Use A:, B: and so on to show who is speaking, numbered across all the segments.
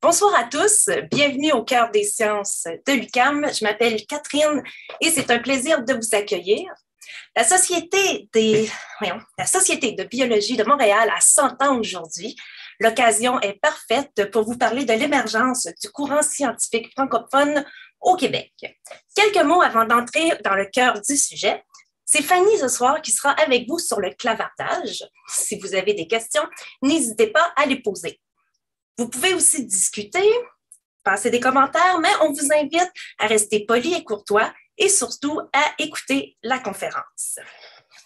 A: Bonsoir à tous, bienvenue au cœur des sciences de l'UCAM. Je m'appelle Catherine et c'est un plaisir de vous accueillir. La Société, des, la Société de biologie de Montréal a 100 ans aujourd'hui. L'occasion est parfaite pour vous parler de l'émergence du courant scientifique francophone au Québec. Quelques mots avant d'entrer dans le cœur du sujet. C'est Fanny ce soir qui sera avec vous sur le clavardage. Si vous avez des questions, n'hésitez pas à les poser. Vous pouvez aussi discuter, passer des commentaires, mais on vous invite à rester poli et courtois et surtout à écouter la conférence.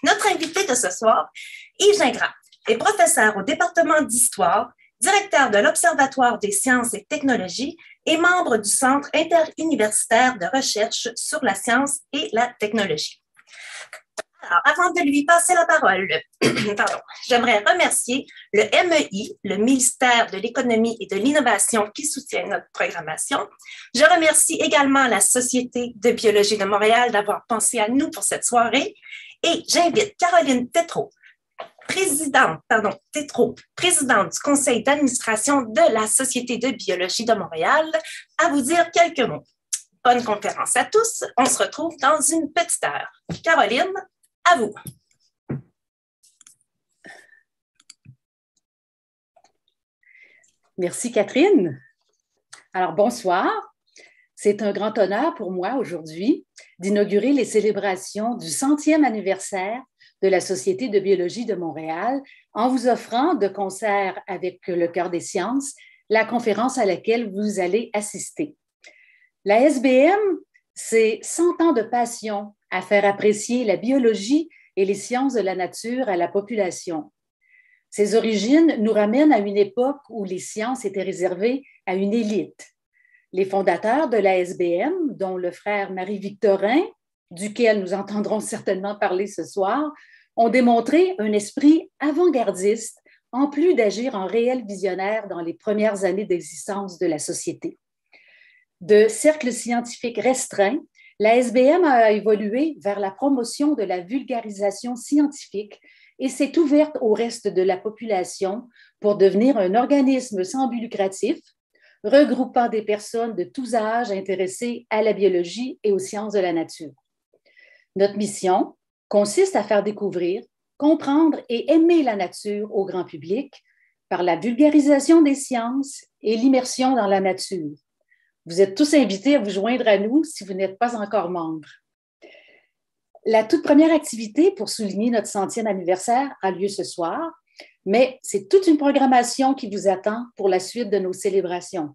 A: Notre invité de ce soir, Yves Gingras, est professeur au département d'histoire, directeur de l'Observatoire des sciences et technologies et membre du Centre interuniversitaire de recherche sur la science et la technologie avant de lui passer la parole, j'aimerais remercier le MEI, le ministère de l'économie et de l'innovation qui soutient notre programmation. Je remercie également la Société de biologie de Montréal d'avoir pensé à nous pour cette soirée et j'invite Caroline Tétrault, présidente, pardon, présidente du conseil d'administration de la Société de biologie de Montréal, à vous dire quelques mots. Bonne conférence à tous. On se retrouve dans une petite heure. Caroline, à vous.
B: Merci Catherine. Alors bonsoir. C'est un grand honneur pour moi aujourd'hui d'inaugurer les célébrations du centième anniversaire de la Société de biologie de Montréal en vous offrant de concert avec le Cœur des sciences la conférence à laquelle vous allez assister. La SBM c'est 100 ans de passion à faire apprécier la biologie et les sciences de la nature à la population. Ses origines nous ramènent à une époque où les sciences étaient réservées à une élite. Les fondateurs de la dont le frère Marie-Victorin, duquel nous entendrons certainement parler ce soir, ont démontré un esprit avant-gardiste en plus d'agir en réel visionnaire dans les premières années d'existence de la société de cercle scientifique restreint, la SBM a évolué vers la promotion de la vulgarisation scientifique et s'est ouverte au reste de la population pour devenir un organisme sans but lucratif, regroupant des personnes de tous âges intéressées à la biologie et aux sciences de la nature. Notre mission consiste à faire découvrir, comprendre et aimer la nature au grand public par la vulgarisation des sciences et l'immersion dans la nature, vous êtes tous invités à vous joindre à nous si vous n'êtes pas encore membre. La toute première activité pour souligner notre centième anniversaire a lieu ce soir, mais c'est toute une programmation qui vous attend pour la suite de nos célébrations.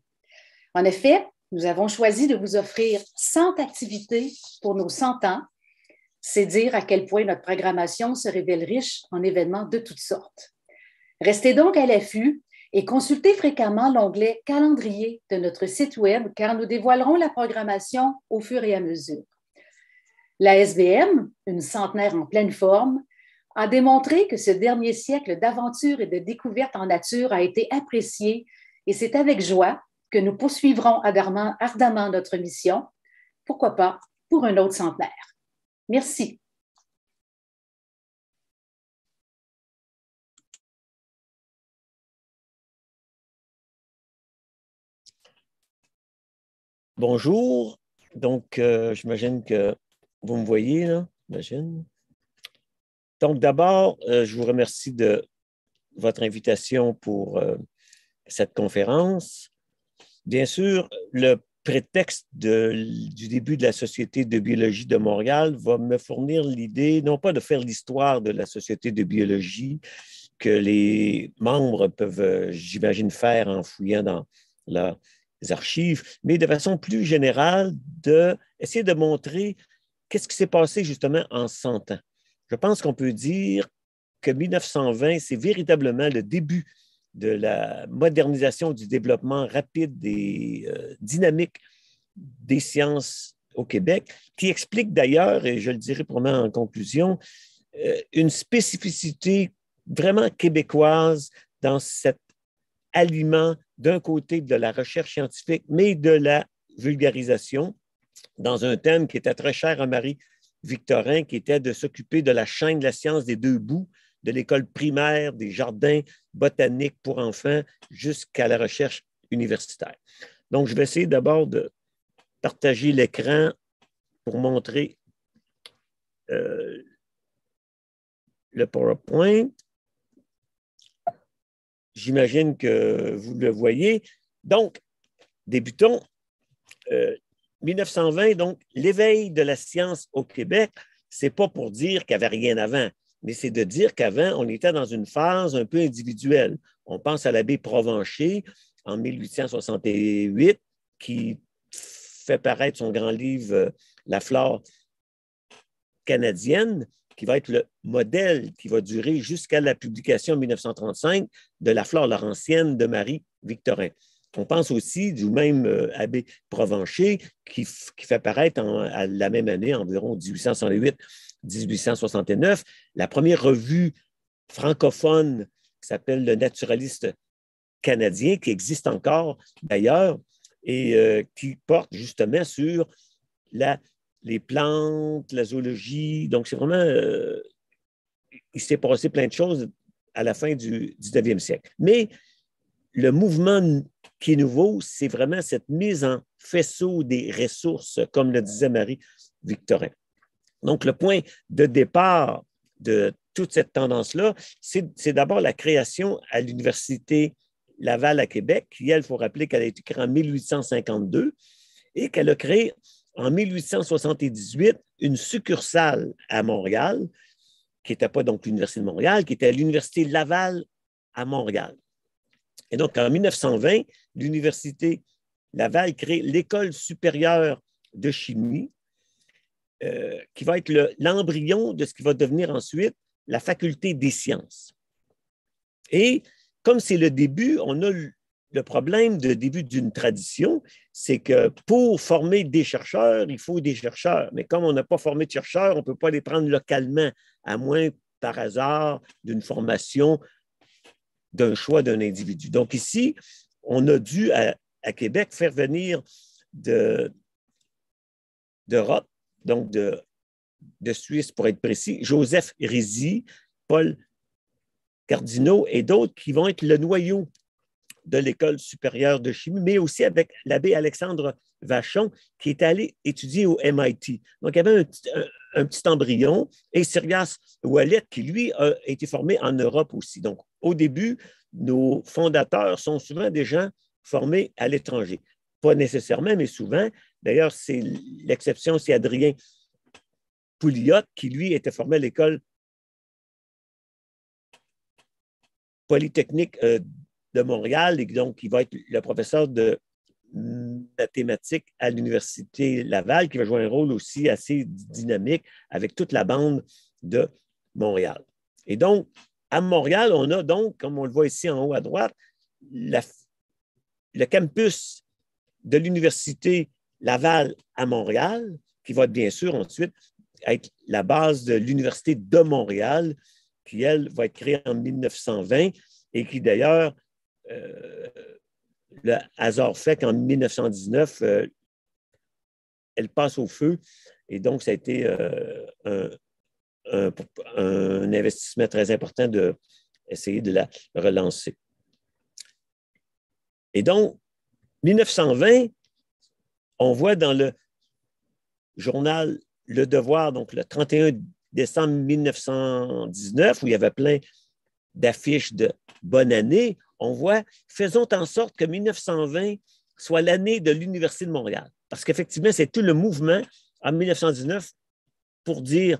B: En effet, nous avons choisi de vous offrir 100 activités pour nos 100 ans. C'est dire à quel point notre programmation se révèle riche en événements de toutes sortes. Restez donc à l'affût et consultez fréquemment l'onglet Calendrier de notre site Web car nous dévoilerons la programmation au fur et à mesure. La SBM, une centenaire en pleine forme, a démontré que ce dernier siècle d'aventures et de découvertes en nature a été apprécié et c'est avec joie que nous poursuivrons ardemment notre mission, pourquoi pas pour un autre centenaire. Merci. Bonjour. Donc, euh, j'imagine que vous me
C: voyez, là. J'imagine. Donc, d'abord, euh, je vous remercie de votre invitation pour euh, cette conférence. Bien sûr, le prétexte du début de la Société de biologie de Montréal va me fournir l'idée, non pas de faire l'histoire de la Société de biologie que les membres peuvent, j'imagine, faire en fouillant dans la archives, mais de façon plus générale, d'essayer de, de montrer qu'est-ce qui s'est passé justement en 100 ans. Je pense qu'on peut dire que 1920, c'est véritablement le début de la modernisation, du développement rapide des euh, dynamiques des sciences au Québec, qui explique d'ailleurs, et je le dirai moi en conclusion, euh, une spécificité vraiment québécoise dans cette aliment d'un côté de la recherche scientifique, mais de la vulgarisation dans un thème qui était très cher à Marie Victorin, qui était de s'occuper de la chaîne de la science des deux bouts, de l'école primaire, des jardins botaniques pour enfants jusqu'à la recherche universitaire. Donc, je vais essayer d'abord de partager l'écran pour montrer euh, le PowerPoint. J'imagine que vous le voyez. Donc, débutons. 1920, euh, donc, l'éveil de la science au Québec, c'est pas pour dire qu'il n'y avait rien avant, mais c'est de dire qu'avant, on était dans une phase un peu individuelle. On pense à l'abbé Provencher en 1868, qui fait paraître son grand livre euh, La flore canadienne, qui va être le modèle qui va durer jusqu'à la publication en 1935 de La flore laurentienne de Marie-Victorin. On pense aussi du même euh, abbé Provencher qui, fait paraître à la même année, environ 1808 1869 la première revue francophone qui s'appelle Le Naturaliste canadien, qui existe encore d'ailleurs, et euh, qui porte justement sur la les plantes, la zoologie. Donc, c'est vraiment. Euh, il s'est passé plein de choses à la fin du 19e siècle. Mais le mouvement qui est nouveau, c'est vraiment cette mise en faisceau des ressources, comme le disait Marie-Victorin. Donc, le point de départ de toute cette tendance-là, c'est d'abord la création à l'Université Laval à Québec, qui, elle, il faut rappeler qu'elle a été créée en 1852 et qu'elle a créé en 1878 une succursale à Montréal, qui n'était pas donc l'Université de Montréal, qui était l'Université Laval à Montréal. Et donc, en 1920, l'Université Laval crée l'École supérieure de chimie, euh, qui va être l'embryon de ce qui va devenir ensuite la faculté des sciences. Et comme c'est le début, on a le problème de début d'une tradition, c'est que pour former des chercheurs, il faut des chercheurs. Mais comme on n'a pas formé de chercheurs, on ne peut pas les prendre localement, à moins par hasard d'une formation, d'un choix d'un individu. Donc ici, on a dû à, Québec faire venir d'Europe, donc de, Suisse pour être précis, Joseph Rizzi, Paul Cardinaux et d'autres qui vont être le noyau de l'École supérieure de chimie, mais aussi avec l'abbé Alexandre Vachon, qui est allé étudier au MIT. Donc, il y avait un, petit embryon, et Sirias Wallet, qui lui a été formé en Europe aussi. Donc, au début, nos fondateurs sont souvent des gens formés à l'étranger. Pas nécessairement, mais souvent. D'ailleurs, c'est l'exception, c'est Adrien Pouliot, qui lui était formé à l'école polytechnique euh, de Montréal et donc qui va être le professeur de mathématiques à l'Université Laval, qui va jouer un rôle aussi assez dynamique avec toute la bande de Montréal. Et donc, à Montréal, on a donc, comme on le voit ici en haut à droite, le campus de l'Université Laval à Montréal, qui va bien sûr ensuite être la base de l'Université de Montréal, qui, elle, va être créée en 1920 et qui, d'ailleurs, euh, le hasard fait qu'en 1919, euh, elle passe au feu. Et donc, ça a été euh, un, un, investissement très important de essayer de la relancer. Et donc, 1920, on voit dans le journal Le Devoir, donc le 31 décembre 1919, où il y avait plein d'affiches de bonne année, on voit, faisons en sorte que 1920 soit l'année de l'Université de Montréal. Parce qu'effectivement, c'est tout le mouvement en 1919 pour dire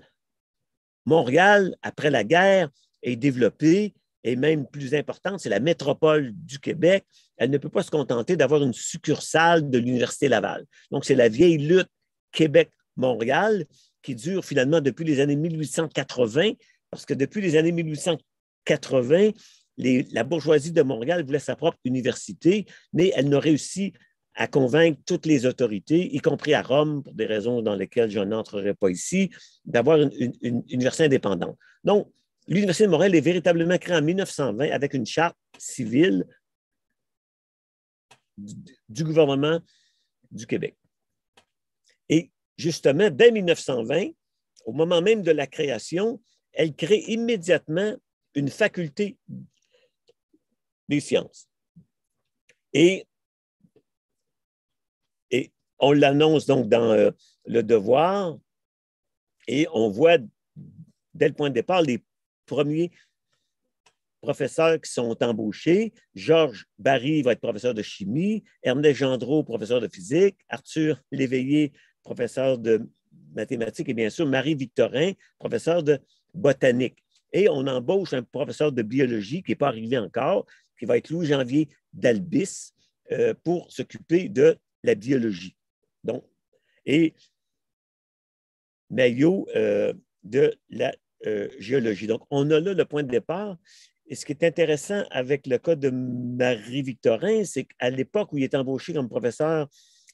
C: Montréal, après la guerre, est développée et même plus importante, c'est la métropole du Québec. Elle ne peut pas se contenter d'avoir une succursale de l'Université Laval. Donc, c'est la vieille lutte Québec-Montréal qui dure finalement depuis les années 1880, parce que depuis les années 1880, la bourgeoisie de Montréal voulait sa propre université, mais elle n'a réussi à convaincre toutes les autorités, y compris à Rome, pour des raisons dans lesquelles je n'entrerai pas ici, d'avoir une, université indépendante. Donc, l'Université de Montréal est véritablement créée en 1920 avec une charte civile du gouvernement du Québec. Et justement, dès 1920, au moment même de la création, elle crée immédiatement une faculté des sciences. Et, et on l'annonce donc dans euh, le devoir et on voit dès le point de départ les premiers professeurs qui sont embauchés. Georges Barry va être professeur de chimie, Ernest Gendreau, professeur de physique, Arthur Léveillé, professeur de mathématiques, et bien sûr Marie-Victorin, professeur de botanique. Et on embauche un professeur de biologie qui n'est pas arrivé encore, qui va être Louis-Janvier d'Albis, euh, pour s'occuper de la biologie. Donc, et Maillot euh, de la euh, géologie. Donc, on a là le point de départ. Et ce qui est intéressant avec le cas de Marie-Victorin, c'est qu'à l'époque où il est embauché comme professeur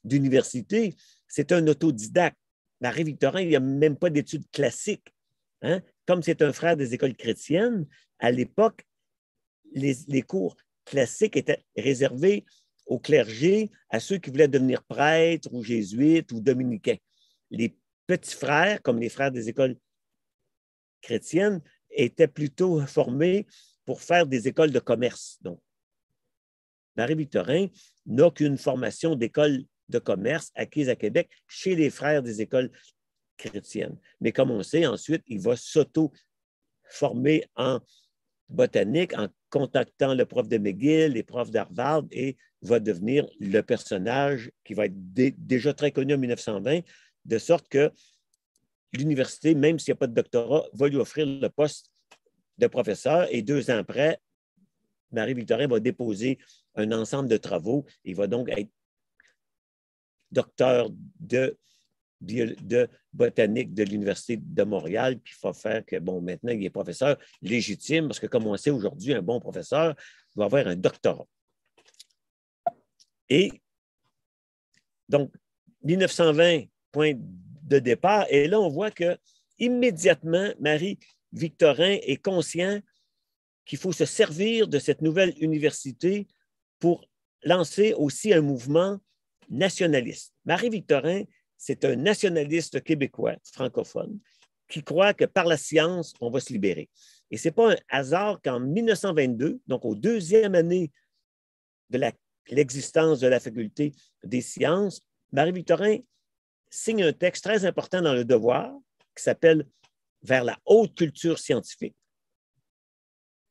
C: d'université, c'est un autodidacte. Marie-Victorin, il n'y a même pas d'études classiques. Hein? Comme c'est un frère des écoles chrétiennes, à l'époque, les, cours classiques étaient réservés aux clergés, à ceux qui voulaient devenir prêtres ou jésuites ou dominicains. Les petits frères, comme les frères des écoles chrétiennes, étaient plutôt formés pour faire des écoles de commerce. Donc, Marie-Victorin n'a qu'une formation d'école de commerce acquise à Québec chez les frères des écoles chrétiennes. Mais comme on sait, ensuite, il va s'auto-former en botanique, en contactant le prof de McGill, les profs d'Harvard, et va devenir le personnage qui va être déjà très connu en 1920, de sorte que l'université, même s'il n'y a pas de doctorat, va lui offrir le poste de professeur. Et deux ans après, Marie-Victorin va déposer un ensemble de travaux et va donc être docteur de de botanique de l'Université de Montréal, puis il faut faire que, bon, maintenant, il est professeur légitime, parce que comme on sait aujourd'hui, un bon professeur doit avoir un doctorat. Et donc, 1920, point de départ, et là, on voit que immédiatement, Marie-Victorin est conscient qu'il faut se servir de cette nouvelle université pour lancer aussi un mouvement nationaliste. Marie-Victorin c'est un nationaliste québécois francophone qui croit que par la science, on va se libérer. Et ce n'est pas un hasard qu'en 1922, donc aux deuxième année de l'existence de la faculté des sciences, Marie-Victorin signe un texte très important dans Le Devoir qui s'appelle Vers la haute culture scientifique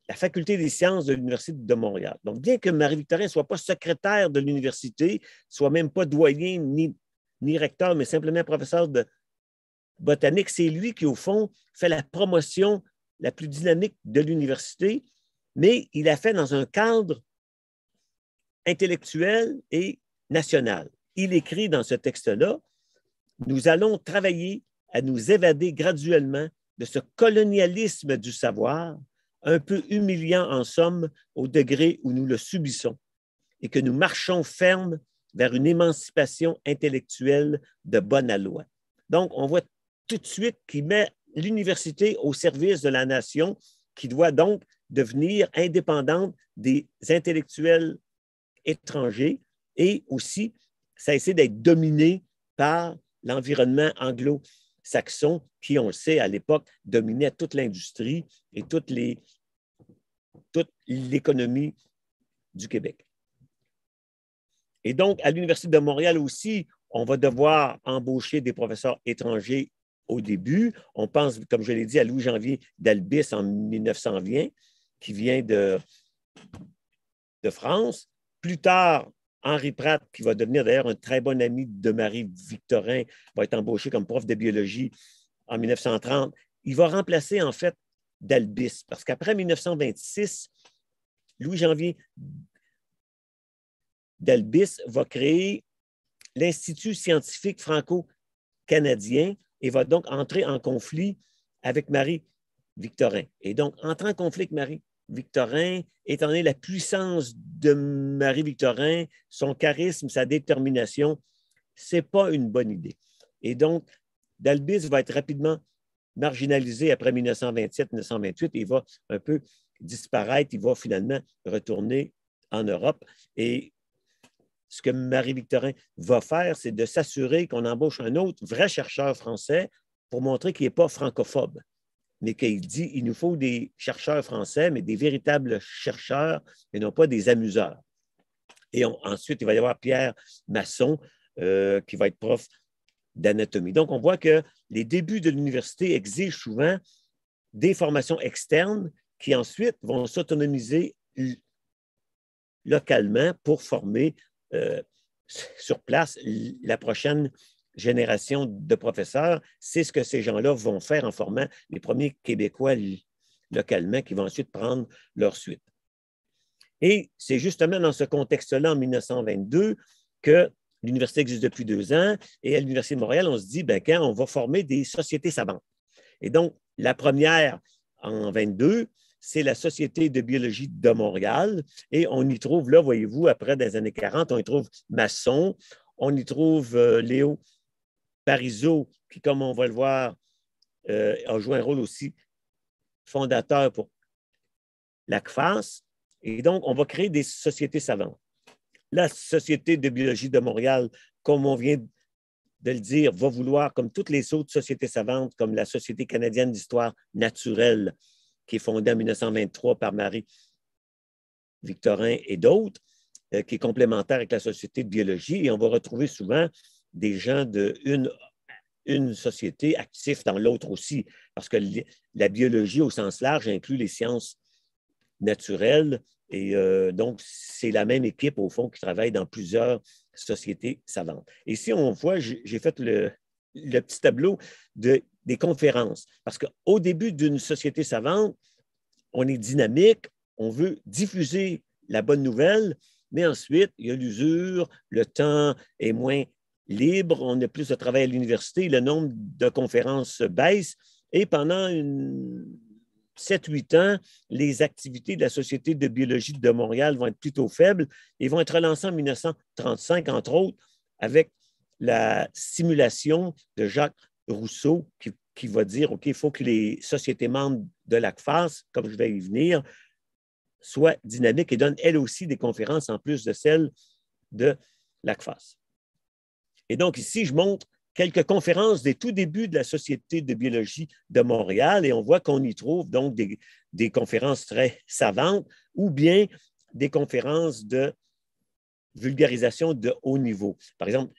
C: la faculté des sciences de l'Université de Montréal. Donc, bien que Marie-Victorin ne soit pas secrétaire de l'université, soit même pas doyen ni ni recteur, mais simplement professeur de botanique. C'est lui qui, au fond, fait la promotion la plus dynamique de l'université, mais il a fait dans un cadre intellectuel et national. Il écrit dans ce texte-là, nous allons travailler à nous évader graduellement de ce colonialisme du savoir, un peu humiliant en somme au degré où nous le subissons, et que nous marchons fermes vers une émancipation intellectuelle de bonne loi Donc, on voit tout de suite qu'il met l'université au service de la nation, qui doit donc devenir indépendante des intellectuels étrangers et aussi cesser d'être dominé par l'environnement anglo-saxon qui, on le sait, à l'époque, dominait toute l'industrie et toute l'économie du Québec. Et donc, à l'Université de Montréal aussi, on va devoir embaucher des professeurs étrangers au début. On pense, comme je l'ai dit, à Louis-Janvier d'Albis en 1920, qui vient de, de France. Plus tard, Henri Pratt, qui va devenir d'ailleurs un très bon ami de Marie-Victorin, va être embauché comme prof de biologie en 1930. Il va remplacer en fait d'Albis, parce qu'après 1926, Louis-Janvier d'Albis va créer l'Institut scientifique franco-canadien et va donc entrer en conflit avec Marie-Victorin. Et donc, entrer en conflit avec Marie-Victorin, étant donné la puissance de Marie-Victorin, son charisme, sa détermination, ce n'est pas une bonne idée. Et donc, Dalbis va être rapidement marginalisé après 1927-1928 et va un peu disparaître. Il va finalement retourner en Europe et ce que Marie-Victorin va faire, c'est de s'assurer qu'on embauche un autre vrai chercheur français pour montrer qu'il n'est pas francophobe, mais qu'il dit il nous faut des chercheurs français, mais des véritables chercheurs et non pas des amuseurs. Et ensuite, il va y avoir Pierre Masson, euh, qui va être prof d'anatomie. Donc, on voit que les débuts de l'université exigent souvent des formations externes qui ensuite vont s'autonomiser localement pour former euh, sur place la prochaine génération de professeurs. C'est ce que ces gens-là vont faire en formant les premiers Québécois localement qui vont ensuite prendre leur suite. Et c'est justement dans ce contexte-là, en 1922, que l'université existe depuis deux ans. Et à l'Université de Montréal, on se dit, ben, quand on va former des sociétés savantes. Et donc, la première en 22, c'est la Société de biologie de Montréal. Et on y trouve, là, voyez-vous, après des années 40, on y trouve Masson, on y trouve euh, Léo Parizeau, qui, comme on va le voir, euh, a joué un rôle aussi fondateur pour la CFAS. Et donc, on va créer des sociétés savantes. La Société de biologie de Montréal, comme on vient de le dire, va vouloir, comme toutes les autres sociétés savantes, comme la Société canadienne d'histoire naturelle, qui est fondée en 1923 par Marie Victorin et d'autres, euh, qui est complémentaire avec la Société de biologie. Et on va retrouver souvent des gens de une, société actifs dans l'autre aussi, parce que la biologie au sens large inclut les sciences naturelles. Et euh, donc, c'est la même équipe, au fond, qui travaille dans plusieurs sociétés savantes. Et si on voit, j'ai fait le, le petit tableau de des conférences. Parce qu'au début d'une société savante, on est dynamique, on veut diffuser la bonne nouvelle, mais ensuite, il y a l'usure, le temps est moins libre, on a plus de travail à l'université, le nombre de conférences baisse, et pendant une 7-8 ans, les activités de la Société de biologie de Montréal vont être plutôt faibles et vont être relancées en 1935, entre autres, avec la simulation de Jacques Rousseau qui, qui va dire, OK, il faut que les sociétés membres de l'ACFAS, comme je vais y venir, soient dynamiques et donnent elles aussi des conférences en plus de celles de l'ACFAS. Et donc ici, je montre quelques conférences des tout débuts de la Société de biologie de Montréal et on voit qu'on y trouve donc des, des, conférences très savantes ou bien des conférences de vulgarisation de haut niveau. Par exemple,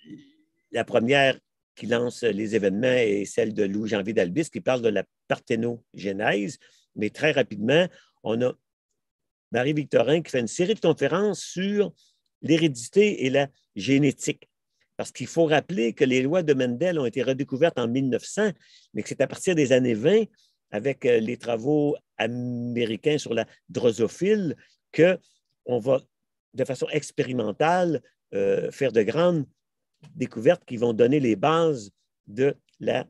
C: la première qui lance les événements et celle de Louis-Janvier d'Albis qui parle de la parthénogenèse. Mais très rapidement, on a Marie-Victorin qui fait une série de conférences sur l'hérédité et la génétique. Parce qu'il faut rappeler que les lois de Mendel ont été redécouvertes en 1900, mais que c'est à partir des années 20, avec euh, les travaux américains sur la drosophile, qu'on va, de façon expérimentale, euh, faire de grandes découvertes qui vont donner les bases de la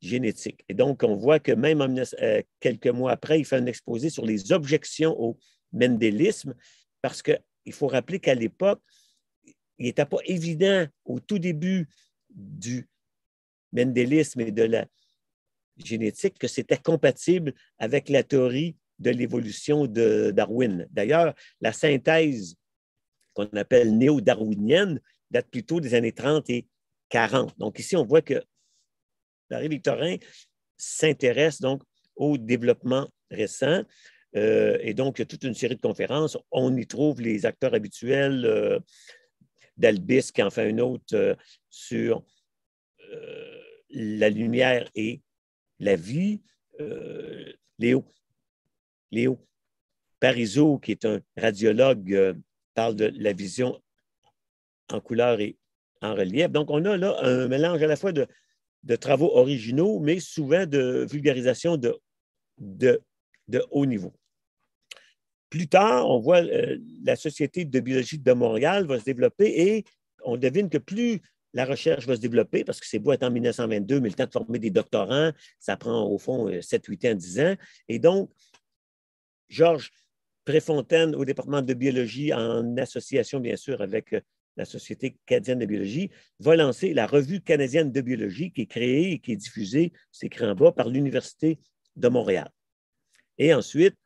C: génétique. Et donc, on voit que même euh, quelques mois après, il fait un exposé sur les objections au mendélisme, parce qu'il faut rappeler qu'à l'époque, il n'était pas évident au tout début du mendélisme et de la génétique que c'était compatible avec la théorie de l'évolution de Darwin. D'ailleurs, la synthèse qu'on appelle néo-darwinienne date plutôt des années 30 et 40. Donc ici, on voit que Paris-Victorin s'intéresse donc au développement récent. Euh, et donc, il y a toute une série de conférences. On y trouve les acteurs habituels euh, d'Albis, qui en fait une autre euh, sur euh, la lumière et la vie. Léo, Léo Parizeau, qui est un radiologue, parle de la vision en couleur et en relief. Donc, on a là un mélange à la fois de, travaux originaux, mais souvent de vulgarisation de, haut niveau. Plus tard, on voit euh, la Société de biologie de Montréal va se développer et on devine que plus la recherche va se développer, parce que c'est beau être en 1922, mais le temps de former des doctorants, ça prend au fond 7, euh, 8 ans, 10 ans. Et donc, Georges Préfontaine au département de biologie, en association bien sûr avec euh, la Société canadienne de biologie, va lancer la revue canadienne de biologie qui est créée et qui est diffusée, c'est écrit en bas, par l'Université de Montréal. Et ensuite,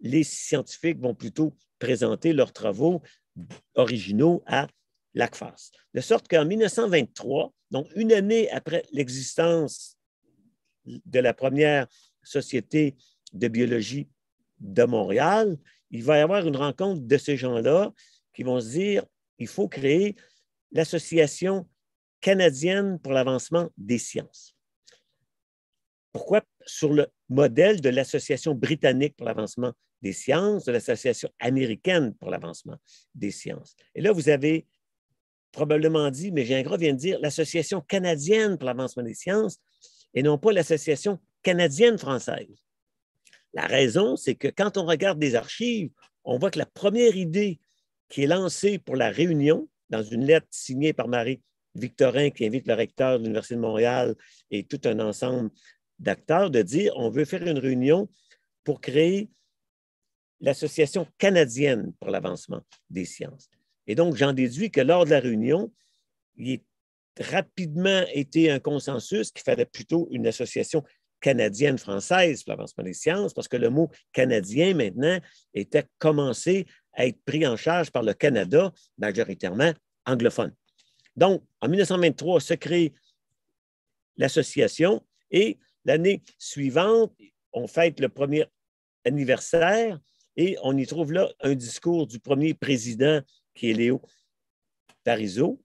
C: les scientifiques vont plutôt présenter leurs travaux originaux à l'ACFAS. De sorte qu'en 1923, donc une année après l'existence de la première société de biologie de Montréal, il va y avoir une rencontre de ces gens-là qui vont se dire il faut créer l'Association canadienne pour l'avancement des sciences. Pourquoi? Sur le modèle de l'Association britannique pour l'avancement des sciences, de l'Association américaine pour l'avancement des sciences. Et là, vous avez probablement dit, mais Gingras vient de dire l'Association canadienne pour l'avancement des sciences et non pas l'Association canadienne-française. La raison, c'est que quand on regarde des archives, on voit que la première idée qui est lancé pour la Réunion dans une lettre signée par Marie Victorin qui invite le recteur de l'Université de Montréal et tout un ensemble d'acteurs de dire on veut faire une réunion pour créer l'Association canadienne pour l'avancement des sciences. Et donc, j'en déduis que lors de la réunion, il est rapidement été un consensus qu'il fallait plutôt une association canadienne-française pour l'avancement des sciences, parce que le mot canadien maintenant était commencé à être pris en charge par le Canada, majoritairement anglophone. Donc, en 1923 se crée l'association et l'année suivante, on fête le premier anniversaire et on y trouve là un discours du premier président qui est Léo Parizeau,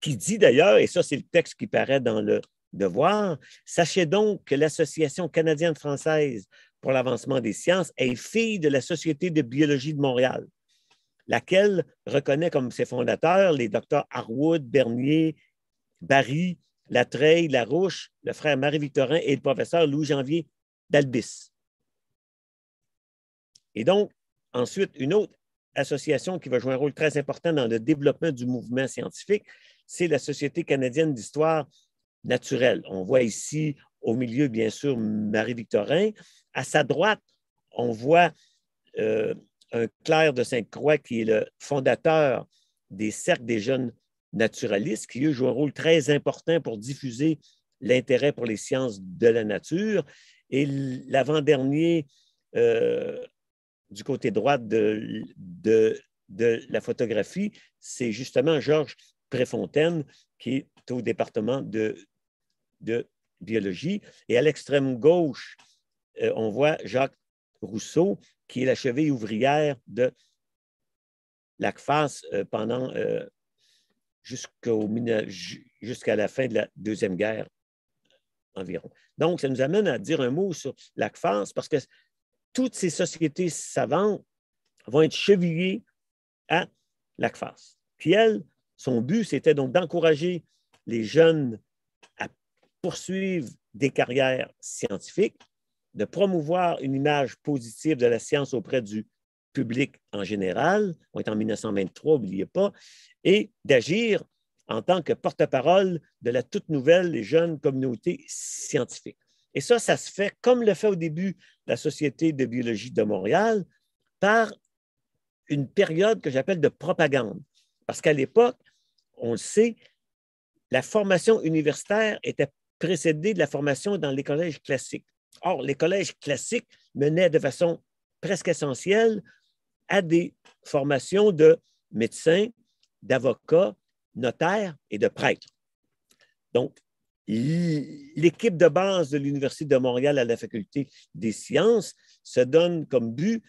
C: qui dit d'ailleurs, et ça c'est le texte qui paraît dans le Devoir, sachez donc que l'Association canadienne-française pour l'avancement des sciences est fille de la Société de biologie de Montréal, laquelle reconnaît comme ses fondateurs les docteurs Harwood, Bernier, Barry, Latreille, Larouche, le frère Marie-Victorin et le professeur Louis-Janvier d'Albis. Et donc, ensuite, une autre association qui va jouer un rôle très important dans le développement du mouvement scientifique, c'est la Société canadienne d'histoire naturelle. On voit ici au milieu, bien sûr, Marie-Victorin, à sa droite, on voit euh, un clerc de Sainte-Croix qui est le fondateur des cercles des jeunes naturalistes, qui eux jouent un rôle très important pour diffuser l'intérêt pour les sciences de la nature. Et l'avant-dernier, euh, du côté droit de, la photographie, c'est justement Georges Préfontaine, qui est au département de biologie. Et à l'extrême gauche, euh, on voit Jacques Rousseau, qui est la cheville ouvrière de l'ACFAS euh, pendant euh, jusqu'à la fin de la Deuxième Guerre environ. Donc, ça nous amène à dire un mot sur l'ACFAS parce que toutes ces sociétés savantes vont être chevillées à l'ACFAS. Puis elle, son but, c'était donc d'encourager les jeunes à poursuivre des carrières scientifiques de promouvoir une image positive de la science auprès du public en général, on est en 1923, n'oubliez pas, et d'agir en tant que porte-parole de la toute nouvelle et jeune communauté scientifique. Et ça, ça se fait comme le fait au début la Société de biologie de Montréal, par une période que j'appelle de propagande. Parce qu'à l'époque, on le sait, la formation universitaire était précédée de la formation dans les collèges classiques. Or, les collèges classiques menaient de façon presque essentielle à des formations de médecins, d'avocats, notaires et de prêtres. Donc, l'équipe de base de l'Université de Montréal à la Faculté des sciences se donne comme but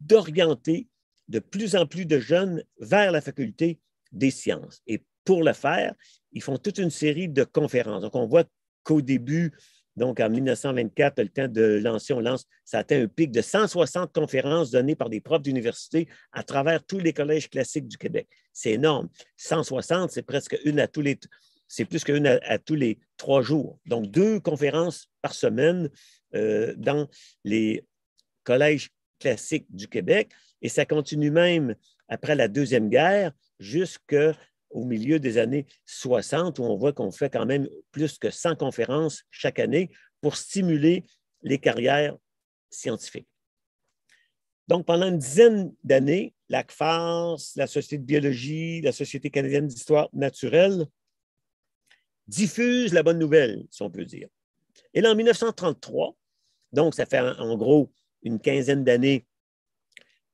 C: d'orienter de plus en plus de jeunes vers la Faculté des sciences. Et pour le faire, ils font toute une série de conférences. Donc, on voit qu'au début, donc, en 1924, le temps de lancer, on lance, ça atteint un pic de 160 conférences données par des profs d'université à travers tous les collèges classiques du Québec. C'est énorme. 160, c'est presque une à tous les, c'est plus qu'une à, tous les trois jours. Donc, deux conférences par semaine euh, dans les collèges classiques du Québec. Et ça continue même après la Deuxième Guerre jusqu'à au milieu des années 60, où on voit qu'on fait quand même plus que 100 conférences chaque année pour stimuler les carrières scientifiques. Donc, pendant une dizaine d'années, la l'ACFAS, la Société de biologie, la Société canadienne d'histoire naturelle diffusent la bonne nouvelle, si on peut dire. Et là, en 1933, donc ça fait en gros une quinzaine d'années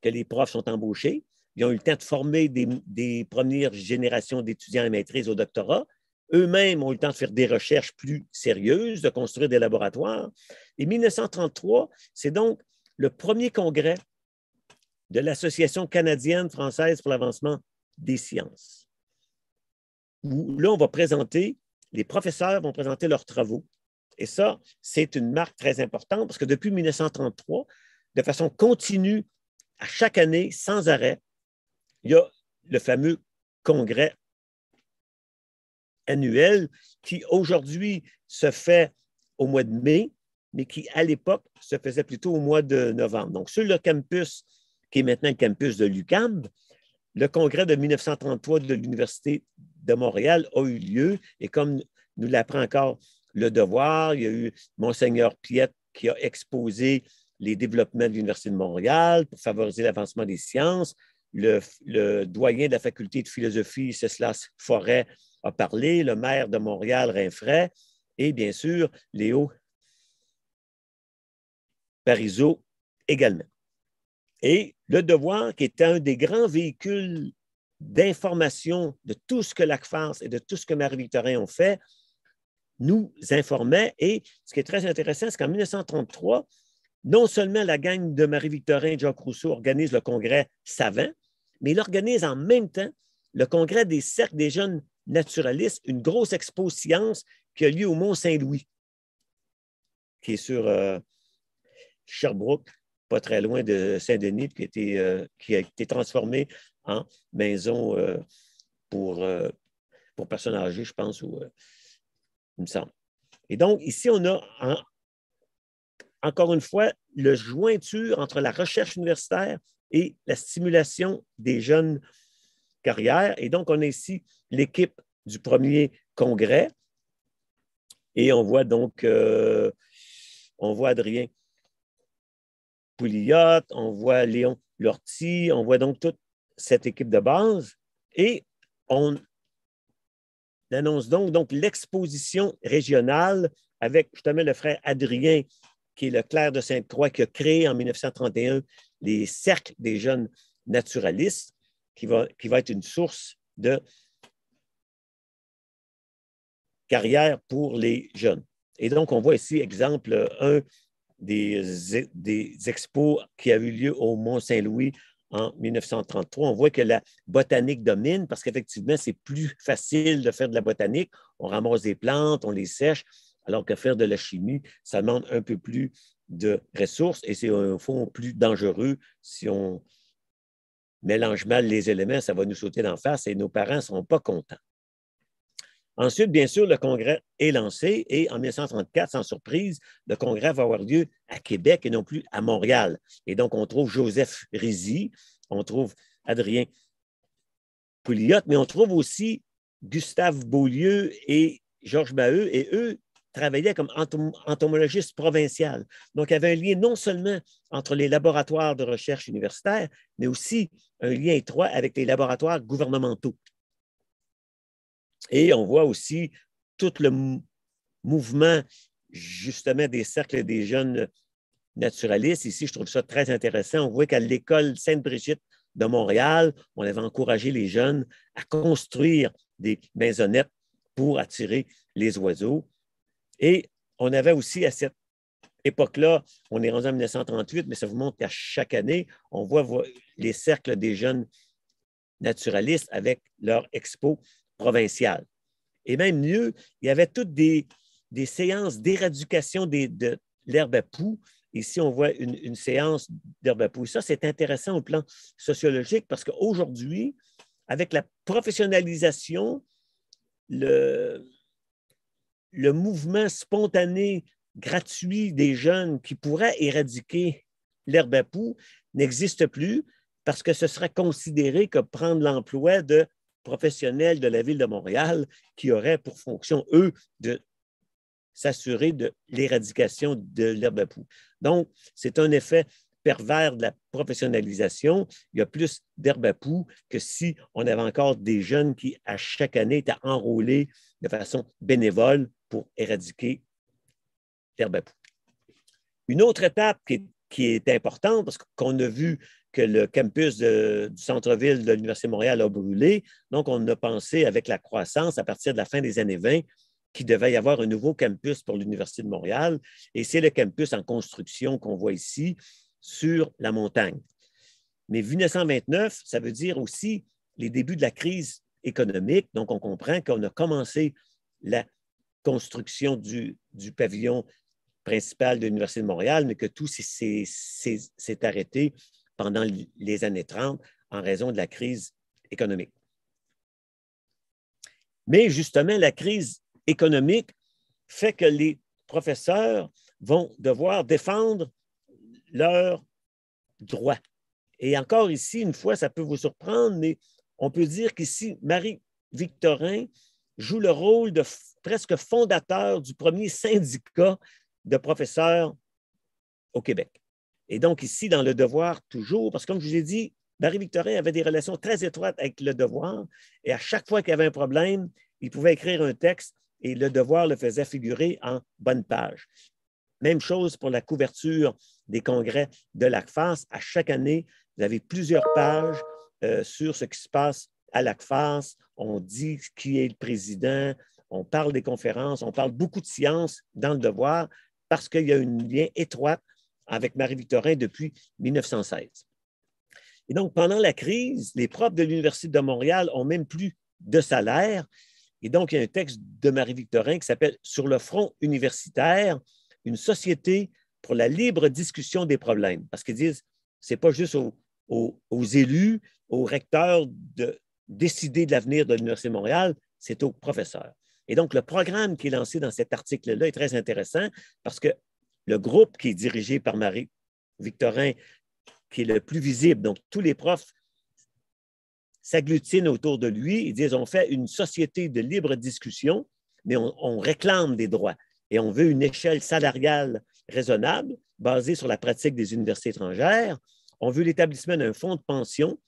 C: que les profs sont embauchés, ils ont eu le temps de former des, premières générations d'étudiants et maîtrise au doctorat. Eux-mêmes ont eu le temps de faire des recherches plus sérieuses, de construire des laboratoires. Et 1933, c'est donc le premier congrès de l'Association canadienne française pour l'avancement des sciences. Où, là, on va présenter, les professeurs vont présenter leurs travaux. Et ça, c'est une marque très importante parce que depuis 1933, de façon continue, à chaque année, sans arrêt, il y a le fameux congrès annuel qui aujourd'hui se fait au mois de mai, mais qui à l'époque se faisait plutôt au mois de novembre. Donc sur le campus qui est maintenant le campus de l'UCAM, le congrès de 1933 de l'Université de Montréal a eu lieu et comme nous l'apprend encore le devoir, il y a eu monseigneur Piette qui a exposé les développements de l'Université de Montréal pour favoriser l'avancement des sciences le, doyen de la faculté de philosophie, Ceslas Forêt, a parlé, le maire de Montréal, Rinfray, et bien sûr, Léo Parizeau également. Et le devoir, qui est un des grands véhicules d'information de tout ce que l'ACFAS et de tout ce que Marie-Victorin ont fait, nous informait. Et ce qui est très intéressant, c'est qu'en 1933, non seulement la gang de Marie-Victorin et Jacques Rousseau organise le congrès savant, mais il organise en même temps le congrès des cercles des jeunes naturalistes, une grosse expo science qui a lieu au Mont-Saint-Louis, qui est sur euh, Sherbrooke, pas très loin de Saint-Denis, qui, a été euh, transformée en maison euh, pour, pour personnes âgées, je pense, ou, il me semble. Et donc, ici, on a encore une fois le jointure entre la recherche universitaire et la stimulation des jeunes carrières. Et donc, on a ici l'équipe du premier congrès. Et on voit donc, euh, on voit Adrien Pouliot, on voit Léon Lortie, on voit donc toute cette équipe de base. Et on annonce donc, donc l'exposition régionale avec justement le frère Adrien, qui est le clerc de Sainte-Croix, qui a créé en 1931 les cercles des jeunes naturalistes, qui va, qui être une source de carrière pour les jeunes. Et donc, on voit ici, exemple, un des, des expos qui a eu lieu au Mont-Saint-Louis en 1933. On voit que la botanique domine parce qu'effectivement, c'est plus facile de faire de la botanique. On ramasse des plantes, on les sèche, alors que faire de la chimie, ça demande un peu plus de ressources et c'est un fond plus dangereux si on mélange mal les éléments, ça va nous sauter d'en face et nos parents ne seront pas contents. Ensuite, bien sûr, le congrès est lancé et en 1934, sans surprise, le congrès va avoir lieu à Québec et non plus à Montréal. Et donc, on trouve Joseph Rizzi on trouve Adrien Pouliot, mais on trouve aussi Gustave Beaulieu et Georges Maheu. Et eux travaillait comme entomologiste provincial. Donc, il y avait un lien non seulement entre les laboratoires de recherche universitaire, mais aussi un lien étroit avec les laboratoires gouvernementaux. Et on voit aussi tout le mouvement, justement, des cercles des jeunes naturalistes. Ici, je trouve ça très intéressant. On voit qu'à l'école Sainte-Brigitte de Montréal, on avait encouragé les jeunes à construire des maisonnettes pour attirer les oiseaux. Et on avait aussi à cette époque-là, on est rendu en 1938, mais ça vous montre qu'à chaque année, on voit les cercles des jeunes naturalistes avec leur expo provinciale. Et même mieux, il y avait toutes des, séances d'éradication de l'herbe à poux. Ici, on voit une, séance d'herbe à poux. Ça, c'est intéressant au plan sociologique parce qu'aujourd'hui, avec la professionnalisation, le, le mouvement spontané, gratuit des jeunes qui pourraient éradiquer l'herbe à poux n'existe plus parce que ce serait considéré que prendre l'emploi de professionnels de la ville de Montréal qui auraient pour fonction, eux, de s'assurer de l'éradication de l'herbe à poux. Donc, c'est un effet pervers de la professionnalisation. Il y a plus d'herbe à poux que si on avait encore des jeunes qui, à chaque année, étaient enrôlés de façon bénévole pour éradiquer l'herbe à Une autre étape qui est, importante, parce qu'on a vu que le campus du centre-ville de l'Université de Montréal a brûlé, donc on a pensé avec la croissance à partir de la fin des années 20 qu'il devait y avoir un nouveau campus pour l'Université de Montréal, et c'est le campus en construction qu'on voit ici sur la montagne. Mais 1929, ça veut dire aussi les débuts de la crise économique. Donc, on comprend qu'on a commencé la construction du, du pavillon principal de l'Université de Montréal, mais que tout s'est arrêté pendant les années 30 en raison de la crise économique. Mais justement, la crise économique fait que les professeurs vont devoir défendre leurs droits. Et encore ici, une fois, ça peut vous surprendre, mais on peut dire qu'ici, Marie-Victorin joue le rôle de presque fondateur du premier syndicat de professeurs au Québec. Et donc ici, dans le devoir, toujours, parce que comme je vous ai dit, Marie-Victorin avait des relations très étroites avec le devoir, et à chaque fois qu'il y avait un problème, il pouvait écrire un texte et le devoir le faisait figurer en bonne page. Même chose pour la couverture des congrès de l'ACFAS. À chaque année, vous avez plusieurs pages euh, sur ce qui se passe à l'ACFAS, on dit qui est le président, on parle des conférences, on parle beaucoup de science dans le devoir parce qu'il y a un lien étroit avec Marie-Victorin depuis 1916. Et donc, pendant la crise, les profs de l'Université de Montréal ont même plus de salaire. Et donc, il y a un texte de Marie-Victorin qui s'appelle Sur le front universitaire, une société pour la libre discussion des problèmes. Parce qu'ils disent, ce n'est pas juste aux élus, au recteur de décider de l'avenir de l'Université de Montréal, c'est au professeur. Et donc, le programme qui est lancé dans cet article-là est très intéressant parce que le groupe qui est dirigé par Marie Victorin, qui est le plus visible, donc tous les profs s'agglutinent autour de lui. et disent on fait une société de libre discussion, mais on réclame des droits et on veut une échelle salariale raisonnable basée sur la pratique des universités étrangères. On veut l'établissement d'un fonds de pension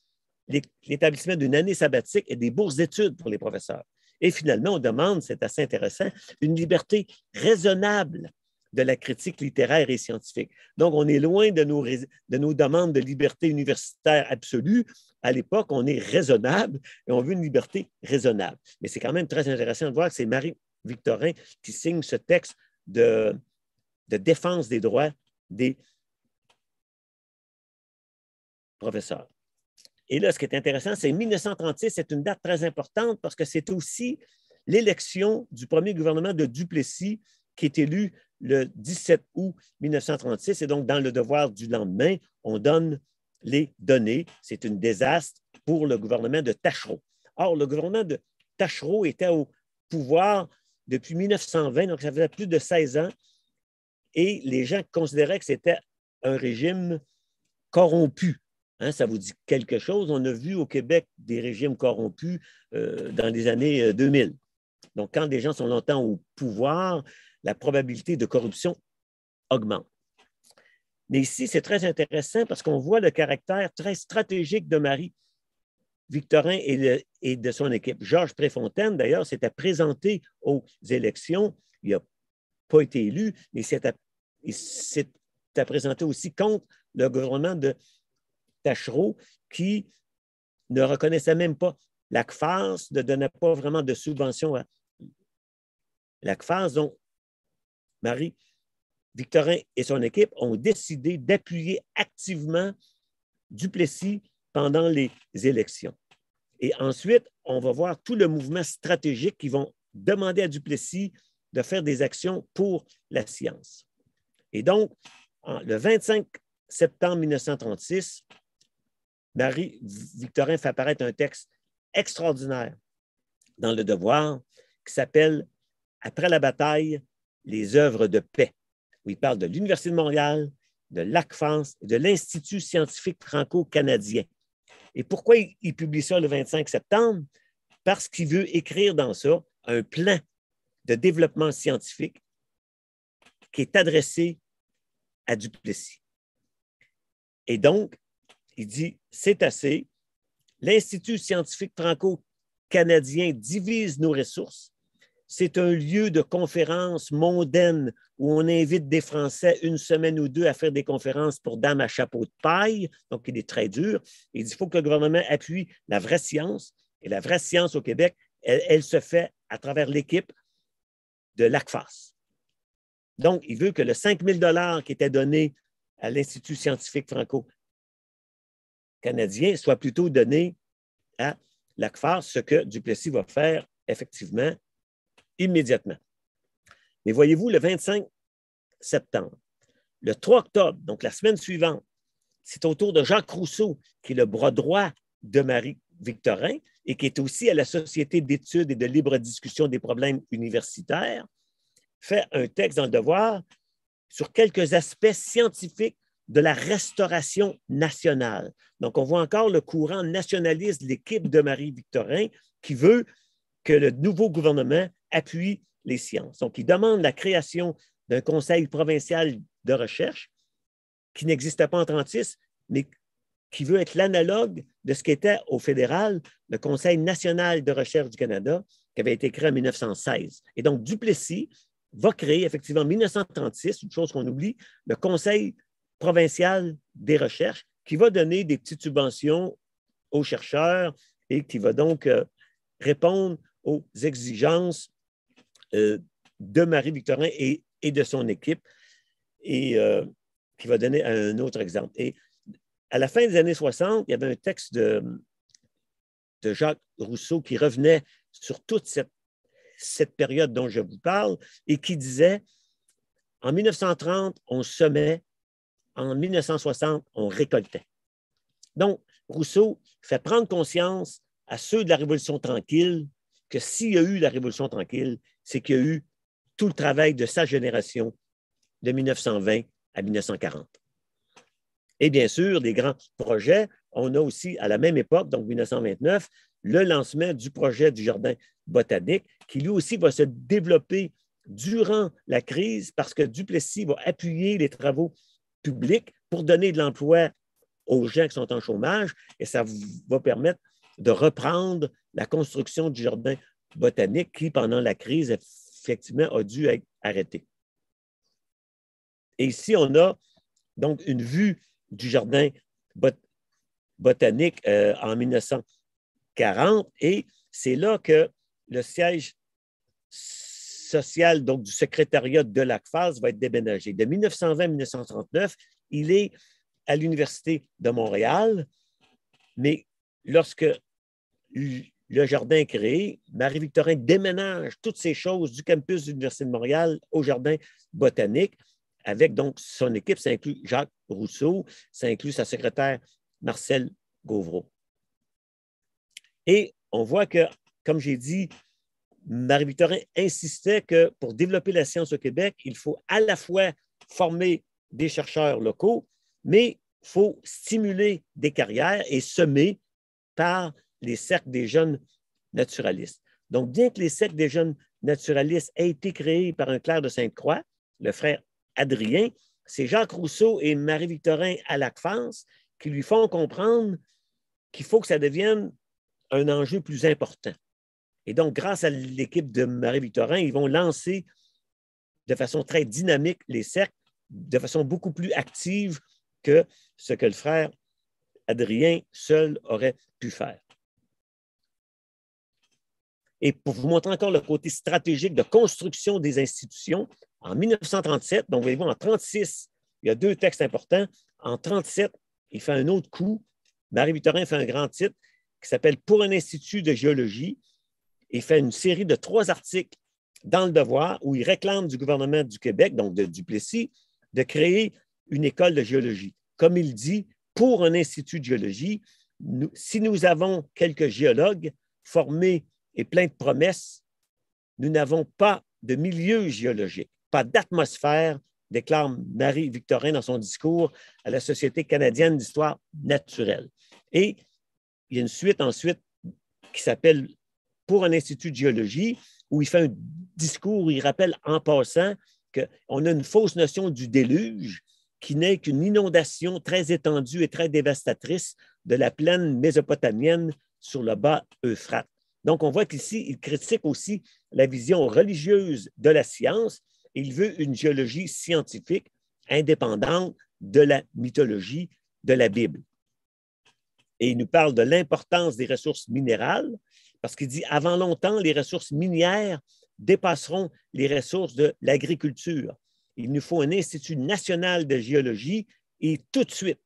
C: l'établissement d'une année sabbatique et des bourses d'études pour les professeurs. Et finalement, on demande, c'est assez intéressant, une liberté raisonnable de la critique littéraire et scientifique. Donc, on est loin de nos, de nos demandes de liberté universitaire absolue. À l'époque, on est raisonnable et on veut une liberté raisonnable. Mais c'est quand même très intéressant de voir que c'est Marie-Victorin qui signe ce texte de, de défense des droits des professeurs. Et là, ce qui est intéressant, c'est 1936, c'est une date très importante parce que c'est aussi l'élection du premier gouvernement de Duplessis qui est élu le 17 août 1936. Et donc, dans le devoir du lendemain, on donne les données. C'est un désastre pour le gouvernement de Tachereau. Or, le gouvernement de Tachereau était au pouvoir depuis 1920, donc ça faisait plus de 16 ans, et les gens considéraient que c'était un régime corrompu. Hein, ça vous dit quelque chose. On a vu au Québec des régimes corrompus euh, dans les années 2000. Euh, Donc, quand des gens sont longtemps au pouvoir, la probabilité de corruption augmente. Mais ici, c'est très intéressant parce qu'on voit le caractère très stratégique de Marie Victorin et, de son équipe. Georges Préfontaine, d'ailleurs, s'était présenté aux élections. Il n'a pas été élu, mais il présenté aussi contre le gouvernement de Tachereau, qui ne reconnaissait même pas la l'ACFAS, ne donnait pas vraiment de subvention à l'ACFAS. Donc, Marie Victorin et son équipe ont décidé d'appuyer activement Duplessis pendant les élections. Et ensuite, on va voir tout le mouvement stratégique qui vont demander à Duplessis de faire des actions pour la science. Et donc, le 25 septembre 1936, Marie Victorin fait apparaître un texte extraordinaire dans le devoir qui s'appelle Après la bataille, les œuvres de paix, où il parle de l'Université de Montréal, de l'ACFANS et de l'Institut scientifique franco-canadien. Et pourquoi il publie ça le 25 septembre? Parce qu'il veut écrire dans ça un plan de développement scientifique qui est adressé à Duplessis. Et donc, il dit c'est assez. L'Institut scientifique franco-canadien divise nos ressources. C'est un lieu de conférence mondaine où on invite des Français une semaine ou deux à faire des conférences pour dames à chapeau de paille. Donc, il est très dur. Il dit il faut que le gouvernement appuie la vraie science. Et la vraie science au Québec, elle, se fait à travers l'équipe de l'ACFAS. Donc, il veut que le 5 000 qui était donné à l'Institut scientifique franco canadien soit plutôt donné à l'ACFAR, ce que Duplessis va faire effectivement immédiatement. Mais voyez-vous, le 25 septembre, le 3 octobre, donc la semaine suivante, c'est au tour de Jacques Rousseau, qui est le bras droit de Marie-Victorin et qui est aussi à la Société d'études et de libre discussion des problèmes universitaires, fait un texte dans le devoir sur quelques aspects scientifiques de la restauration nationale. Donc, on voit encore le courant nationaliste de l'équipe de Marie-Victorin qui veut que le nouveau gouvernement appuie les sciences. Donc, il demande la création d'un conseil provincial de recherche qui n'existait pas en 1936, mais qui veut être l'analogue de ce qu'était au fédéral le Conseil national de recherche du Canada, qui avait été créé en 1916. Et donc, Duplessis va créer effectivement en 1936, une chose qu'on oublie, le Conseil provincial des recherches qui va donner des petites subventions aux chercheurs et qui va donc euh, répondre aux exigences euh, de Marie-Victorin et, de son équipe et euh, qui va donner un autre exemple. Et à la fin des années 60, il y avait un texte de, Jacques Rousseau qui revenait sur toute cette, cette période dont je vous parle et qui disait, en 1930, on semait en 1960, on récoltait. Donc, Rousseau fait prendre conscience à ceux de la Révolution tranquille que s'il y a eu la Révolution tranquille, c'est qu'il y a eu tout le travail de sa génération de 1920 à 1940. Et bien sûr, des grands projets. On a aussi, à la même époque, donc 1929, le lancement du projet du jardin botanique, qui lui aussi va se développer durant la crise parce que Duplessis va appuyer les travaux public pour donner de l'emploi aux gens qui sont en chômage et ça va permettre de reprendre la construction du jardin botanique qui, pendant la crise, effectivement, a dû être arrêté. Et ici, on a donc une vue du jardin botanique euh, en 1940 et c'est là que le siège Social donc du secrétariat de l'ACFAS, va être déménagé. De 1920 à 1939, il est à l'Université de Montréal, mais lorsque le jardin est créé, Marie-Victorin déménage toutes ces choses du campus de l'Université de Montréal au jardin botanique avec donc son équipe. Ça inclut Jacques Rousseau, ça inclut sa secrétaire Marcel Gauvreau. Et on voit que, comme j'ai dit, Marie-Victorin insistait que pour développer la science au Québec, il faut à la fois former des chercheurs locaux, mais il faut stimuler des carrières et semer par les cercles des jeunes naturalistes. Donc, bien que les cercles des jeunes naturalistes aient été créés par un clerc de Sainte-Croix, le frère Adrien, c'est Jacques Rousseau et Marie-Victorin à l'ACFANCE qui lui font comprendre qu'il faut que ça devienne un enjeu plus important. Et donc, grâce à l'équipe de Marie-Victorin, ils vont lancer de façon très dynamique les cercles, de façon beaucoup plus active que ce que le frère Adrien seul aurait pu faire. Et pour vous montrer encore le côté stratégique de construction des institutions, en 1937, donc voyez-vous, en 1936, il y a deux textes importants. En 1937, il fait un autre coup. Marie-Victorin fait un grand titre qui s'appelle Pour un institut de géologie, et fait une série de trois articles dans Le Devoir où il réclame du gouvernement du Québec, donc de Duplessis, de créer une école de géologie. Comme il dit, pour un institut de géologie, si nous avons quelques géologues formés et pleins de promesses, nous n'avons pas de milieu géologique, pas d'atmosphère, déclare Marie-Victorin dans son discours à la Société canadienne d'histoire naturelle. Et il y a une suite ensuite qui s'appelle pour un institut de géologie où il fait un discours où il rappelle en passant qu'on a une fausse notion du déluge qui n'est qu'une inondation très étendue et très dévastatrice de la plaine mésopotamienne sur le bas Euphrate. Donc, on voit qu'ici, il critique aussi la vision religieuse de la science. Il veut une géologie scientifique indépendante de la mythologie de la Bible. Et il nous parle de l'importance des ressources minérales, parce qu'il dit avant longtemps, les ressources minières dépasseront les ressources de l'agriculture. Il nous faut un Institut national de géologie et tout de suite,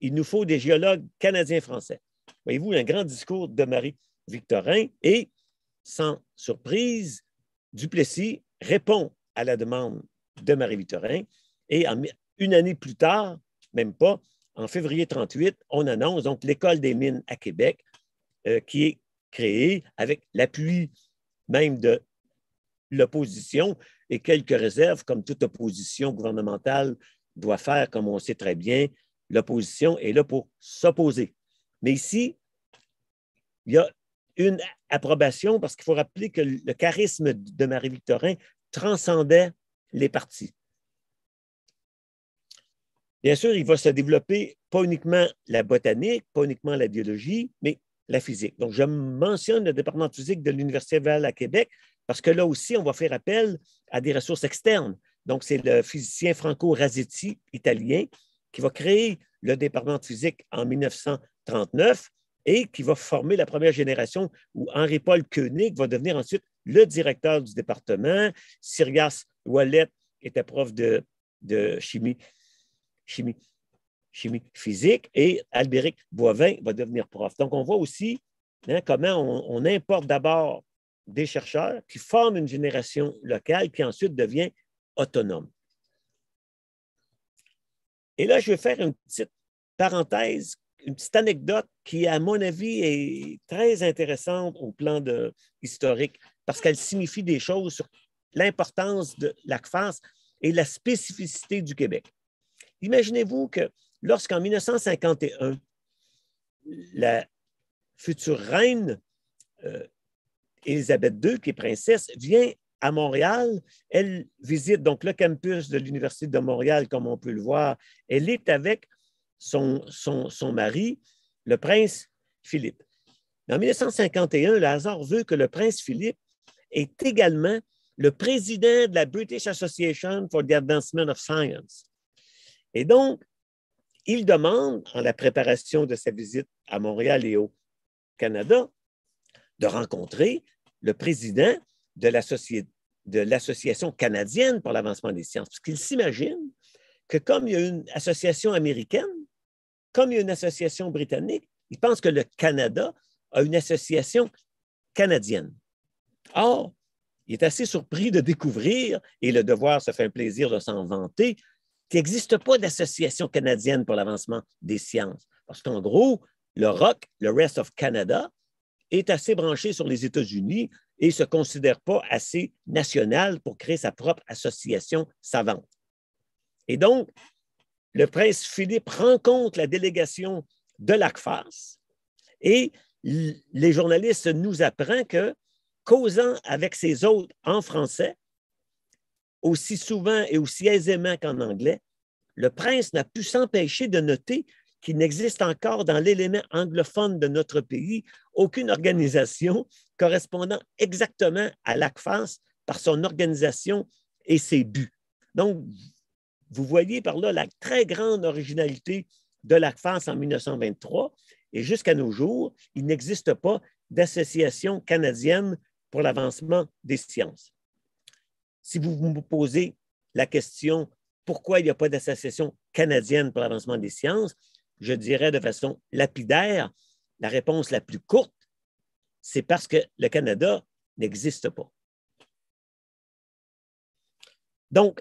C: il nous faut des géologues canadiens-français. Voyez-vous, un grand discours de Marie-Victorin et, sans surprise, Duplessis répond à la demande de Marie-Victorin et une année plus tard, même pas, en février 38, on annonce donc l'école des mines à Québec euh, qui est créé avec l'appui même de l'opposition et quelques réserves, comme toute opposition gouvernementale doit faire, comme on sait très bien, l'opposition est là pour s'opposer. Mais ici, il y a une approbation parce qu'il faut rappeler que le charisme de Marie-Victorin transcendait les partis. Bien sûr, il va se développer pas uniquement la botanique, pas uniquement la biologie, mais la physique. Donc, je mentionne le département de physique de l'Université val à Québec parce que là aussi, on va faire appel à des ressources externes. Donc, c'est le physicien Franco Razzetti, italien, qui va créer le département de physique en 1939 et qui va former la première génération où Henri-Paul Koenig va devenir ensuite le directeur du département. Sirias Wallet était prof de, chimie, chimie chimie physique, et Albéric Boivin va devenir prof. Donc, on voit aussi hein, comment on, importe d'abord des chercheurs qui forment une génération locale qui ensuite devient autonome. Et là, je vais faire une petite parenthèse, une petite anecdote qui, à mon avis, est très intéressante au plan historique parce qu'elle signifie des choses sur l'importance de la France et la spécificité du Québec. Imaginez-vous que lorsqu'en 1951, la future reine Elizabeth euh, II, qui est princesse, vient à Montréal. Elle visite donc le campus de l'Université de Montréal, comme on peut le voir. Elle est avec son, son, son mari, le prince Philippe. En 1951, le hasard veut que le prince Philippe est également le président de la British Association for the Advancement of Science. Et donc, il demande, en la préparation de sa visite à Montréal et au Canada, de rencontrer le président de l'Association canadienne pour l'avancement des sciences, parce qu'il s'imagine que comme il y a une association américaine, comme il y a une association britannique, il pense que le Canada a une association canadienne. Or, il est assez surpris de découvrir, et le devoir se fait un plaisir de s'en vanter, qu'il n'existe pas d'association canadienne pour l'avancement des sciences. Parce qu'en gros, le ROC, le Rest of Canada, est assez branché sur les États-Unis et ne se considère pas assez national pour créer sa propre association savante. Et donc, le prince Philippe rencontre la délégation de l'ACFAS et les journalistes nous apprennent que, causant avec ses autres en français, aussi souvent et aussi aisément qu'en anglais, le prince n'a pu s'empêcher de noter qu'il n'existe encore dans l'élément anglophone de notre pays aucune organisation correspondant exactement à l'ACFAS par son organisation et ses buts. Donc, vous voyez par là la très grande originalité de l'ACFAS en 1923 et jusqu'à nos jours, il n'existe pas d'association canadienne pour l'avancement des sciences si vous vous posez la question pourquoi il n'y a pas d'association canadienne pour l'avancement des sciences, je dirais de façon lapidaire, la réponse la plus courte, c'est parce que le Canada n'existe pas. Donc,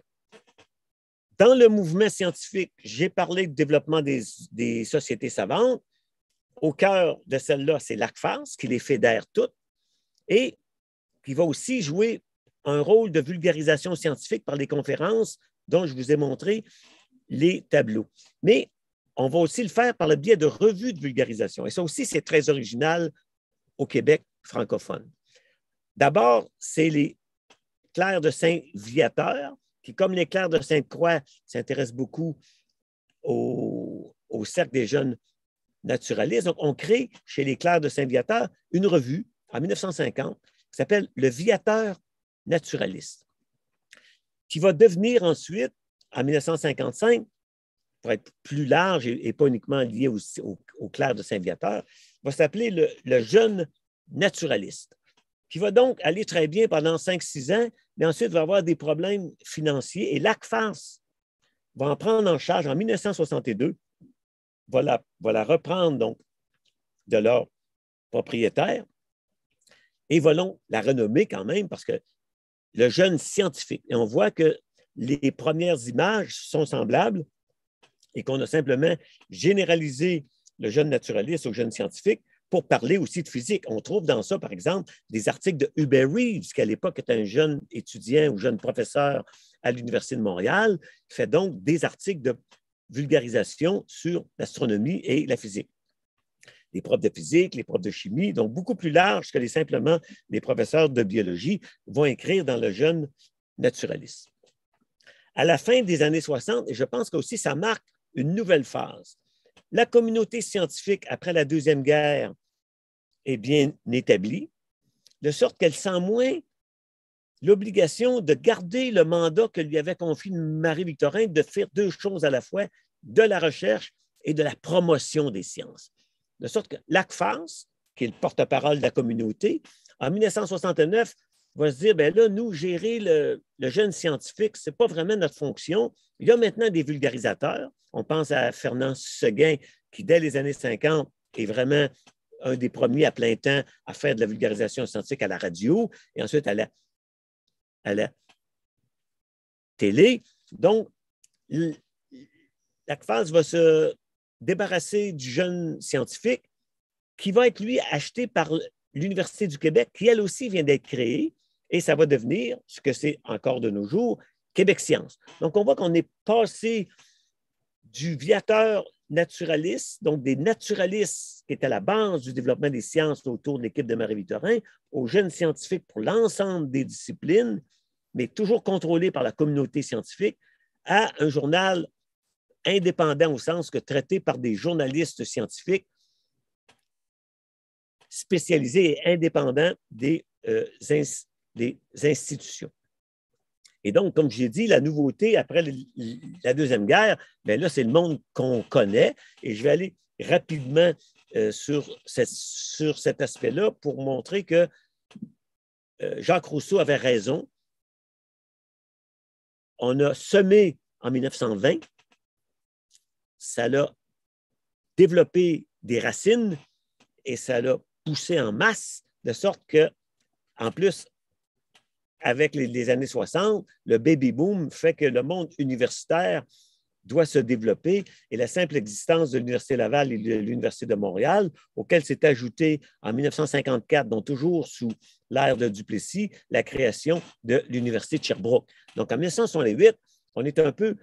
C: dans le mouvement scientifique, j'ai parlé du développement des, des, sociétés savantes. Au cœur de celle-là, c'est l'ACFAS qui les fédère toutes et qui va aussi jouer un rôle de vulgarisation scientifique par les conférences dont je vous ai montré les tableaux. Mais on va aussi le faire par le biais de revues de vulgarisation. Et ça aussi, c'est très original au Québec francophone. D'abord, c'est les clercs de Saint-Viateur, qui, comme les clercs de Sainte-Croix, s'intéressent beaucoup au, cercle des jeunes naturalistes. Donc, on crée chez les clercs de Saint-Viateur une revue en 1950 qui s'appelle Le Viateur naturaliste, qui va devenir ensuite, en 1955, pour être plus large et, pas uniquement lié au, au, de Saint-Viateur, va s'appeler le, jeune naturaliste, qui va donc aller très bien pendant 5-6 ans, mais ensuite va avoir des problèmes financiers et l'ACFAS va en prendre en charge en 1962, va la, reprendre donc de leur propriétaire et va la renommer quand même parce que le jeune scientifique. Et on voit que les premières images sont semblables et qu'on a simplement généralisé le jeune naturaliste au jeune scientifique pour parler aussi de physique. On trouve dans ça, par exemple, des articles de Hubert Reeves, qui à l'époque était un jeune étudiant ou jeune professeur à l'Université de Montréal, qui fait donc des articles de vulgarisation sur l'astronomie et la physique les profs de physique, les profs de chimie, donc beaucoup plus large que les simplement les professeurs de biologie, vont écrire dans le jeune naturaliste. À la fin des années 60, et je pense qu'aussi ça marque une nouvelle phase, la communauté scientifique, après la Deuxième Guerre, est bien établie, de sorte qu'elle sent moins l'obligation de garder le mandat que lui avait confié Marie-Victorin de faire deux choses à la fois, de la recherche et de la promotion des sciences. De sorte que l'ACFAS, qui est le porte-parole de la communauté, en 1969, va se dire, ben là, nous, gérer le, jeune scientifique, ce n'est pas vraiment notre fonction. Il y a maintenant des vulgarisateurs. On pense à Fernand Seguin, qui, dès les années 50, est vraiment un des premiers à plein temps à faire de la vulgarisation scientifique à la radio et ensuite à la, à la télé. Donc, l'ACFAS va se débarrassé du jeune scientifique qui va être, lui, acheté par l'Université du Québec, qui, elle aussi, vient d'être créée, et ça va devenir ce que c'est encore de nos jours, Québec Science. Donc, on voit qu'on est passé du viateur naturaliste, donc des naturalistes qui étaient à la base du développement des sciences autour de l'équipe de Marie-Victorin, aux jeunes scientifiques pour l'ensemble des disciplines, mais toujours contrôlés par la communauté scientifique, à un journal indépendant au sens que traité par des journalistes scientifiques spécialisés et indépendants des, euh, des institutions. Et donc, comme j'ai dit, la nouveauté après la Deuxième Guerre, bien là, c'est le monde qu'on connaît. Et je vais aller rapidement euh, sur, sur cet aspect-là pour montrer que euh, Jacques Rousseau avait raison. On a semé en 1920 ça l'a développé des racines et ça l'a poussé en masse, de sorte que, en plus, avec les, années 60, le baby boom fait que le monde universitaire doit se développer et la simple existence de l'Université Laval et de l'Université de Montréal, auquel s'est ajoutée en 1954, donc toujours sous l'ère de Duplessis, la création de l'Université de Sherbrooke. Donc en 1968, on est un peu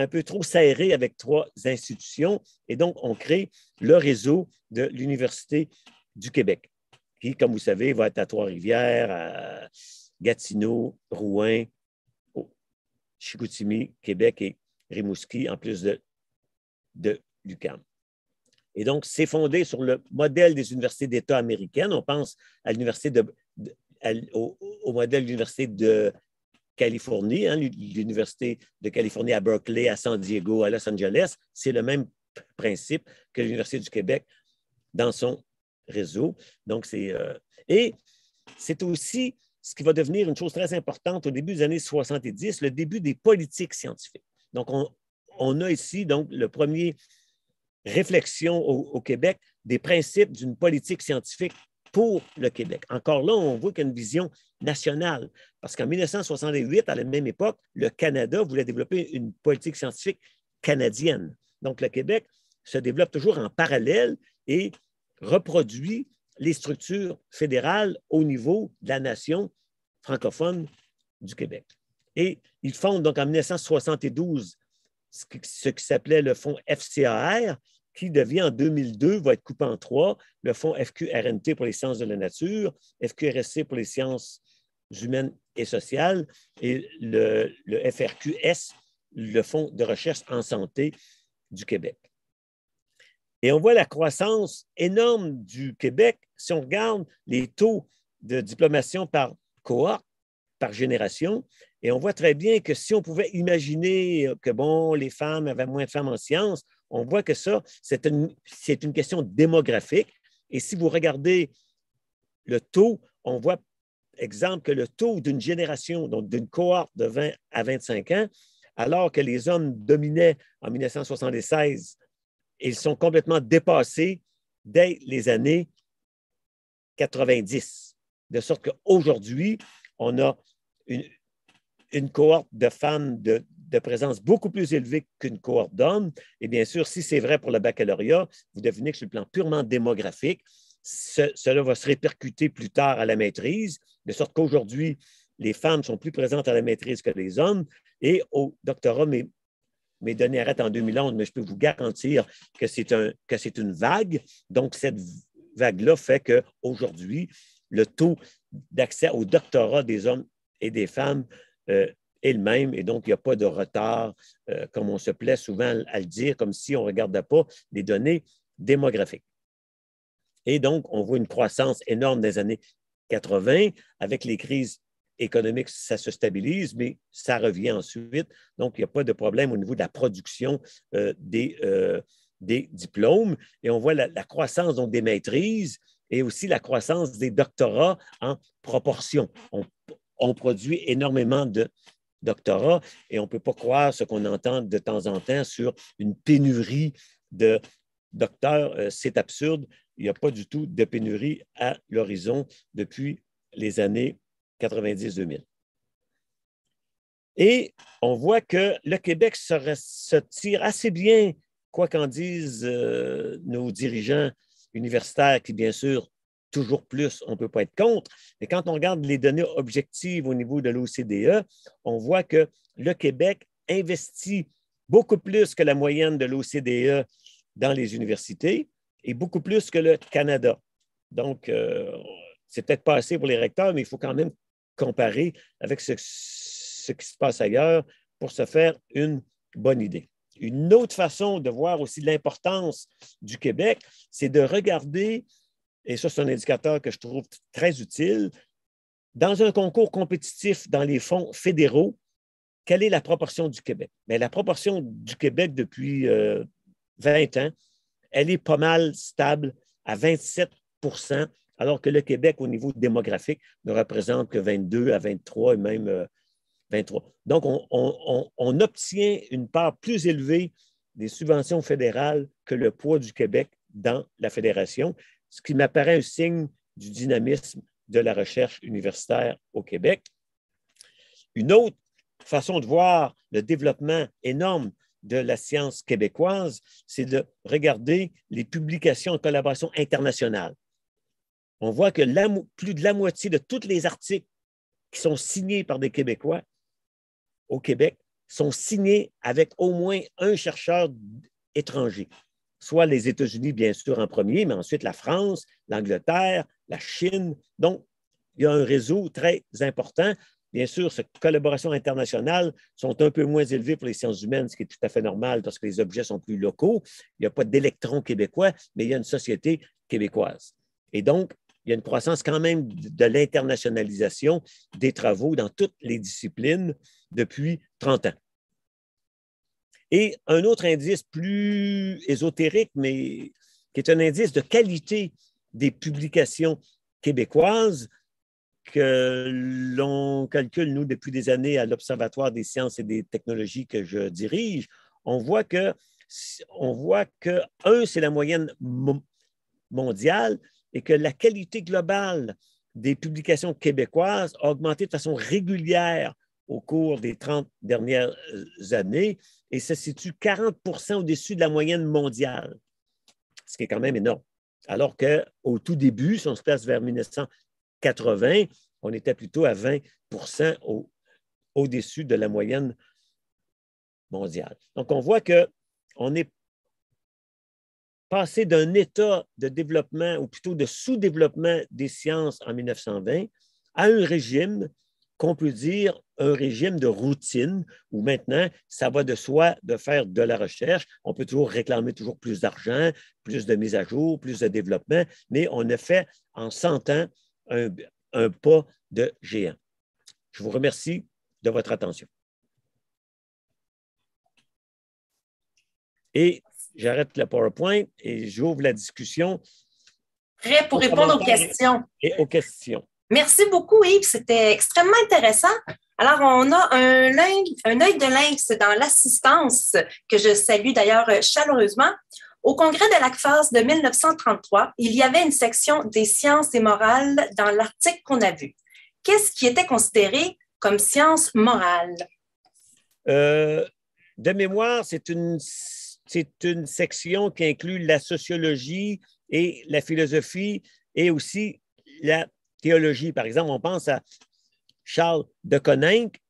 C: un peu trop serré avec trois institutions. Et donc, on crée le réseau de l'Université du Québec, qui, comme vous savez, va être à Trois-Rivières, à Gatineau, Rouen, Chicoutimi, Québec et Rimouski, en plus de, de l'UQAM. Et donc, c'est fondé sur le modèle des universités d'État américaines. On pense à l'université de, au, modèle de l'université de Californie, hein, l'Université de Californie à Berkeley, à San Diego, à Los Angeles. C'est le même principe que l'Université du Québec dans son réseau. Donc, c'est. Euh, et c'est aussi ce qui va devenir une chose très importante au début des années 70, le début des politiques scientifiques. Donc, on, on a ici donc le premier réflexion au Québec des principes d'une politique scientifique pour le Québec. Encore là, on voit qu'il y a une vision nationale, parce qu'en 1968, à la même époque, le Canada voulait développer une politique scientifique canadienne. Donc, le Québec se développe toujours en parallèle et reproduit les structures fédérales au niveau de la nation francophone du Québec. Et ils fondent donc en 1972 ce qui, s'appelait le fonds FCAR, qui devient en 2002, va être coupé en trois, le fonds FQRNT pour les sciences de la nature, FQRSC pour les sciences humaines et sociales, et le, FRQS, le Fonds de recherche en santé du Québec. Et on voit la croissance énorme du Québec si on regarde les taux de diplomation par cohorte, par génération. Et on voit très bien que si on pouvait imaginer que, bon, les femmes avaient moins de femmes en sciences, on voit que ça, c'est une, c'est une question démographique. Et si vous regardez le taux, on voit, exemple, que le taux d'une génération, donc d'une cohorte de 20 à 25 ans, alors que les hommes dominaient en 1976, ils sont complètement dépassés dès les années 90. De sorte qu'aujourd'hui, on a une, une cohorte de femmes de, de présence beaucoup plus élevée qu'une cohorte d'hommes. Et bien sûr, si c'est vrai pour le baccalauréat, vous devinez que sur le plan purement démographique, cela va se répercuter plus tard à la maîtrise, de sorte qu'aujourd'hui, les femmes sont plus présentes à la maîtrise que les hommes. Et au doctorat, mes, mes données arrêtent en 2011, mais je peux vous garantir que c'est un, une vague. Donc, cette vague-là fait qu'aujourd'hui, le taux d'accès au doctorat des hommes et des femmes euh, est même et donc il n'y a pas de retard, euh, comme on se plaît souvent à le dire, comme si on ne regardait pas les données démographiques. Et donc, on voit une croissance énorme des années 80 avec les crises économiques, ça se stabilise, mais ça revient ensuite. Donc, il n'y a pas de problème au niveau de la production euh, euh, des, diplômes. Et on voit la, croissance donc, des maîtrises et aussi la croissance des doctorats en proportion. on produit énormément de, doctorat, et on ne peut pas croire ce qu'on entend de temps en temps sur une pénurie de docteurs. Euh, c'est absurde. Il n'y a pas du tout de pénurie à l'horizon depuis les années 90-2000. Et on voit que le Québec se, tire assez bien, quoi qu'en disent euh, nos dirigeants universitaires, qui bien sûr toujours plus, on ne peut pas être contre. Mais quand on regarde les données objectives au niveau de l'OCDE, on voit que le Québec investit beaucoup plus que la moyenne de l'OCDE dans les universités et beaucoup plus que le Canada. Donc, euh, c'est peut-être pas assez pour les recteurs, mais il faut quand même comparer avec ce qui se passe ailleurs pour se faire une bonne idée. Une autre façon de voir aussi l'importance du Québec, c'est de regarder et ça, c'est un indicateur que je trouve très utile, dans un concours compétitif dans les fonds fédéraux, quelle est la proportion du Québec? Mais la proportion du Québec depuis 20 euh, ans, elle est pas mal stable à 27 alors que le Québec, au niveau démographique, ne représente que 22 à 23 et même 23. Euh, Donc, on, obtient une part plus élevée des subventions fédérales que le poids du Québec dans la fédération ce qui m'apparaît un signe du dynamisme de la recherche universitaire au Québec. Une autre façon de voir le développement énorme de la science québécoise, c'est de regarder les publications en collaboration internationale. On voit que plus de la moitié de tous les articles qui sont signés par des Québécois au Québec sont signés avec au moins un chercheur étranger soit les États-Unis, bien sûr, en premier, mais ensuite la France, l'Angleterre, la Chine. Donc, il y a un réseau très important. Bien sûr, ces collaborations internationales sont un peu moins élevées pour les sciences humaines, ce qui est tout à fait normal parce que les objets sont plus locaux. Il n'y a pas d'électrons québécois, mais il y a une société québécoise. Et donc, il y a une croissance quand même de l'internationalisation des travaux dans toutes les disciplines depuis 30 ans. Et un autre indice plus ésotérique, mais qui est un indice de qualité des publications québécoises que l'on calcule, nous, depuis des années à l'Observatoire des sciences et des technologies que je dirige, on voit que, on voit que un, c'est la moyenne mondiale et que la qualité globale des publications québécoises a augmenté de façon régulière au cours des 30 dernières euh, années et se situe 40 au-dessus de la moyenne mondiale, ce qui est quand même énorme. Alors qu'au tout début, si on se place vers 1980, on était plutôt à 20 au, au-dessus de la moyenne mondiale. Donc, on voit qu'on est passé d'un état de développement, ou plutôt de sous-développement des sciences en 1920, à un régime qu'on peut dire un régime de routine où maintenant, ça va de soi de faire de la recherche. On peut toujours réclamer toujours plus d'argent, plus de mise à jour, plus de développement, mais on a fait en 100 ans un, un pas de géant. Je vous remercie de votre attention. Et j'arrête le PowerPoint et j'ouvre la discussion.
B: Prêt pour répondre aux questions.
C: Et aux questions.
A: Merci beaucoup, Yves. C'était extrêmement intéressant. Alors, on a un, un œil de lynx dans l'assistance, que je salue d'ailleurs chaleureusement. Au congrès de l'ACFAS de 1933, il y avait une section des sciences et morales dans l'article qu'on a vu. Qu'est-ce qui était considéré comme science morale?
C: Euh, de mémoire, c'est une, une section qui inclut la sociologie et la philosophie et aussi la théologie. Par exemple, on pense à Charles de Coninck,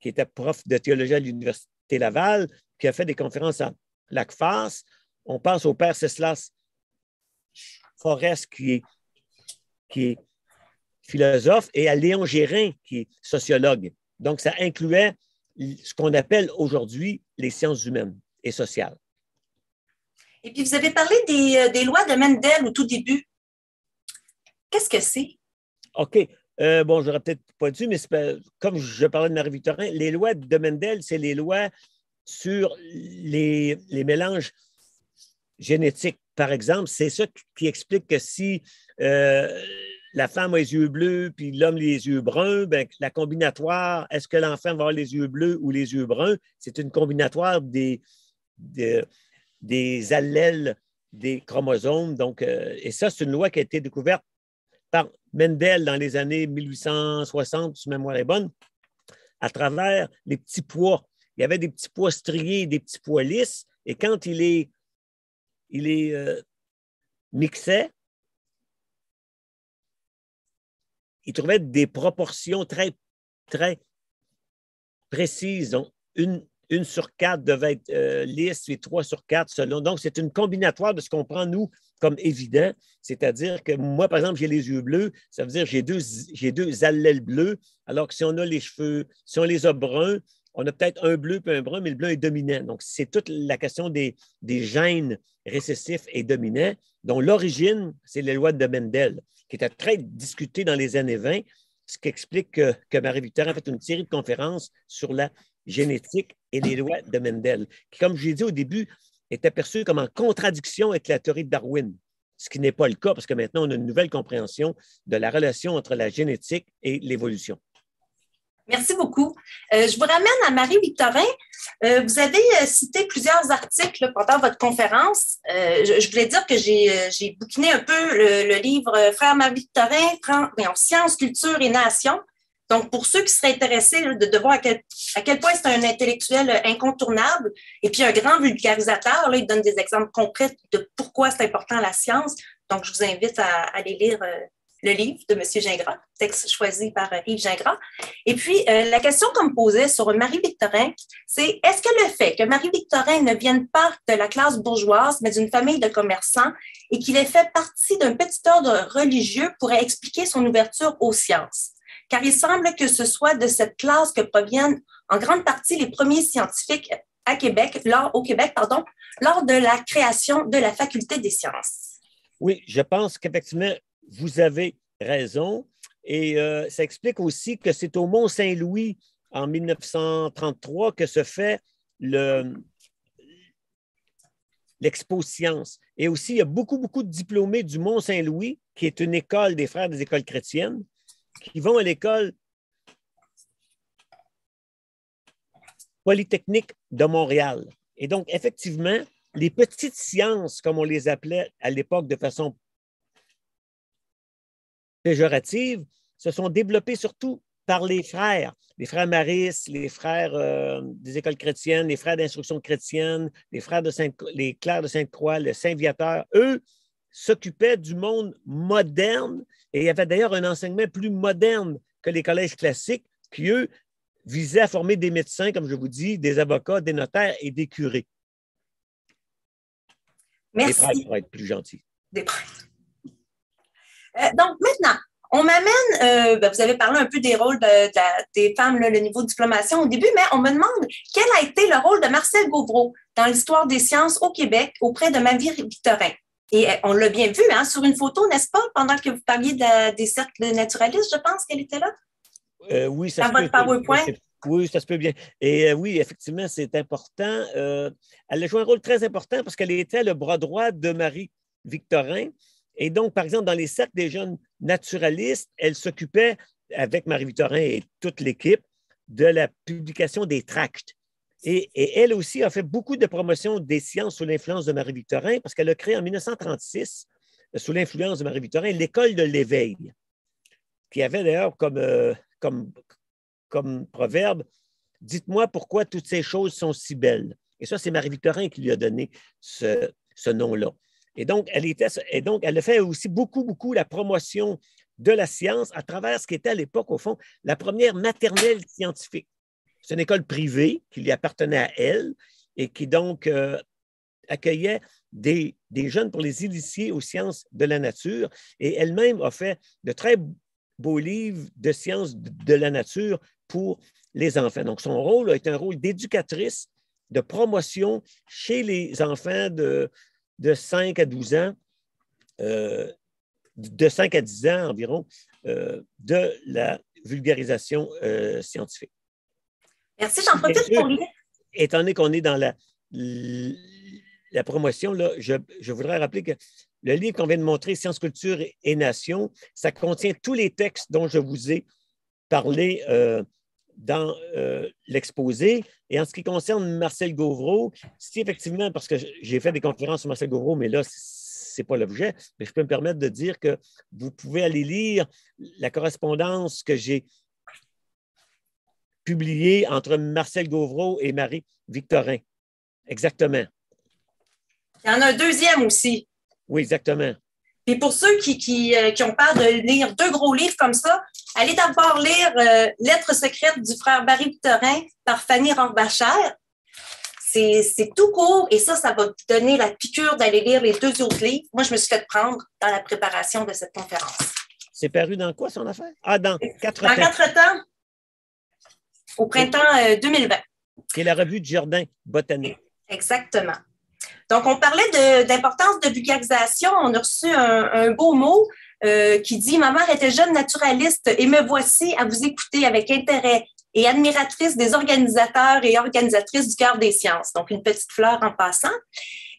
C: qui était prof de théologie à l'Université Laval, qui a fait des conférences à l'ACFAS. On pense au père Ceslas Forest, qui est, qui est philosophe, et à Léon Gérin, qui est sociologue. Donc, ça incluait ce qu'on appelle aujourd'hui les sciences humaines et sociales.
B: Et eh
A: puis, vous avez parlé euh, des lois de Mendel au tout début. Qu'est-ce que c'est?
C: OK. Euh, bon, je peut-être pas dû, mais comme je parlais de Marie-Victorin, les lois de Mendel, c'est les lois sur les, mélanges génétiques, par exemple. C'est ça qui explique que si euh, la femme a les yeux bleus puis l'homme les yeux bruns, ben, la combinatoire, est-ce que l'enfant va avoir les yeux bleus ou les yeux bruns? C'est une combinatoire des, des, allèles des chromosomes. Donc, euh, et ça, c'est une loi qui a été découverte par Mendel dans les années 1860, si ma mémoire est bonne, à travers les petits pois. Il y avait des petits pois striés, des petits pois lisses, et quand il les, il est euh, mixait, il trouvait des proportions très, très précises. Donc, une, une sur quatre devait être euh, lisse et trois sur quatre selon. Donc, c'est une combinatoire de ce qu'on prend, nous, comme évident. C'est-à-dire que moi, par exemple, j'ai les yeux bleus, ça veut dire que j'ai deux, j'ai deux allèles bleus, alors que si on a les cheveux, si on les a bruns, on a peut-être un bleu puis un brun, mais le bleu est dominant. Donc, c'est toute la question des, des gènes récessifs et dominants, dont l'origine, c'est les lois de Mendel, qui étaient très discutées dans les années 20, ce qui explique que, que Marie-Victor a fait une série de conférences sur la génétique et les lois de Mendel, qui, comme je l'ai dit au début, est aperçu comme en contradiction avec la théorie de Darwin, ce qui n'est pas le cas parce que maintenant on a une nouvelle compréhension de la relation entre la génétique et l'évolution.
A: Merci beaucoup. Euh, je vous ramène à Marie-Victorin. Euh, vous avez euh, cité plusieurs articles pendant votre conférence. Je, voulais dire que j'ai bouquiné un peu le, livre Frère Marie-Victorin, Sciences, Culture et nation. Donc, pour ceux qui seraient intéressés hein, de, voir à quel, point c'est un intellectuel euh, incontournable et puis un grand vulgarisateur, là, il donne des exemples concrets de pourquoi c'est important la science. Donc, je vous invite à, aller lire euh, le livre de M. Gingras, texte choisi par euh, Yves Gingras. Et puis, la question qu'on me posait sur Marie-Victorin, c'est est-ce que le fait que Marie-Victorin ne vienne pas de la classe bourgeoise, mais d'une famille de commerçants, et qu'il ait fait partie d'un petit ordre religieux pourrait expliquer son ouverture aux sciences? car il semble que ce soit de cette classe que proviennent en grande partie les premiers scientifiques à Québec, lors, au Québec, pardon, lors de la création de la faculté des sciences.
C: Oui, je pense qu'effectivement, vous avez raison. Et euh, ça explique aussi que c'est au Mont-Saint-Louis, en 1933, que se fait le, l'Expo Science. Et aussi, il y a beaucoup, beaucoup de diplômés du Mont-Saint-Louis, qui est une école des frères des écoles chrétiennes, qui vont à l'école polytechnique de Montréal. Et donc, effectivement, les petites sciences, comme on les appelait à l'époque de façon péjorative, se sont développées surtout par les frères, les frères Maris, les frères euh, des écoles chrétiennes, les frères d'instruction chrétienne, les frères de Sainte, les clercs de Sainte-Croix, le Saint-Viateur, eux s'occupait du monde moderne et il y avait d'ailleurs un enseignement plus moderne que les collèges classiques qui, eux, visaient à former des médecins, comme je vous dis, des avocats, des notaires et des curés.
A: Merci. Des prêtres, pour
C: être plus gentil.
A: Euh, donc, maintenant, on m'amène, euh, ben, vous avez parlé un peu des rôles des femmes, le niveau de diplomation au début, mais on me demande quel a été le rôle de Marcel Gauvreau dans l'histoire des sciences au Québec auprès de Mavie Victorin. Et euh, on l'a bien vu hein, sur une photo, n'est-ce pas, pendant que vous parliez des cercles naturalistes, je pense qu'elle était là?
C: Euh, oui, ça Dans votre PowerPoint? Oui, ça se peut bien. Et euh, oui, effectivement, c'est important. elle a joué un rôle très important parce qu'elle était le bras droit de Marie-Victorin. Et donc, par exemple, dans les cercles des jeunes naturalistes, elle s'occupait, avec Marie-Victorin et toute l'équipe, de la publication des tracts. Et, elle aussi a fait beaucoup de promotion des sciences sous l'influence de Marie-Victorin parce qu'elle a créé en 1936, euh, sous l'influence de Marie-Victorin, l'école de l'éveil, qui avait d'ailleurs comme, euh, proverbe Dites-moi pourquoi toutes ces choses sont si belles. Et ça, c'est Marie-Victorin qui lui a donné ce, nom-là. Et donc, elle et donc, elle a fait aussi beaucoup, beaucoup la promotion de la science à travers ce qui était à l'époque, au fond, la première maternelle scientifique. C'est une école privée qui lui appartenait à elle et qui donc euh, accueillait des, jeunes pour les initier aux sciences de la nature. Et elle-même a fait de très beaux livres de sciences de la nature pour les enfants. Donc, son rôle est un rôle d'éducatrice de promotion chez les enfants de, de 5 à 12 ans, euh, de 5 à 10 ans environ, euh, de la vulgarisation scientifique.
A: Merci, j'en profite pour
C: Étant donné qu'on est dans la, promotion, là, je, voudrais rappeler que le livre qu'on vient de montrer, Sciences, Culture et Nation, ça contient tous les textes dont je vous ai parlé euh, dans euh, l'exposé. Et en ce qui concerne Marcel Gauvreau, si effectivement, parce que j'ai fait des conférences sur Marcel Gauvreau, mais là, ce n'est pas l'objet, mais je peux me permettre de dire que vous pouvez aller lire la correspondance que j'ai publié entre Marcel Gauvreau et Marie-Victorin. Exactement.
A: Il y en a un deuxième aussi. Oui, exactement. Et pour ceux qui, euh, qui, ont peur de lire deux gros livres comme ça, allez d'abord lire euh, Lettres secrètes du frère Barry Victorin par Fanny Rambachère. C'est tout court et ça, ça va te donner la piqûre d'aller lire les deux autres livres. Moi, je me suis fait prendre dans la préparation de cette conférence.
C: C'est paru dans quoi son affaire? Ah, dans
A: quatre temps. quatre temps au printemps 2020. Euh,
C: C'est la revue du Jardin botanique.
A: Exactement. Donc, on parlait d'importance de, de, vulgarisation. On a reçu un, beau mot euh, qui dit Ma mère était jeune naturaliste et me voici à vous écouter avec intérêt et admiratrice des organisateurs et organisatrices du cœur des sciences. Donc, une petite fleur en passant.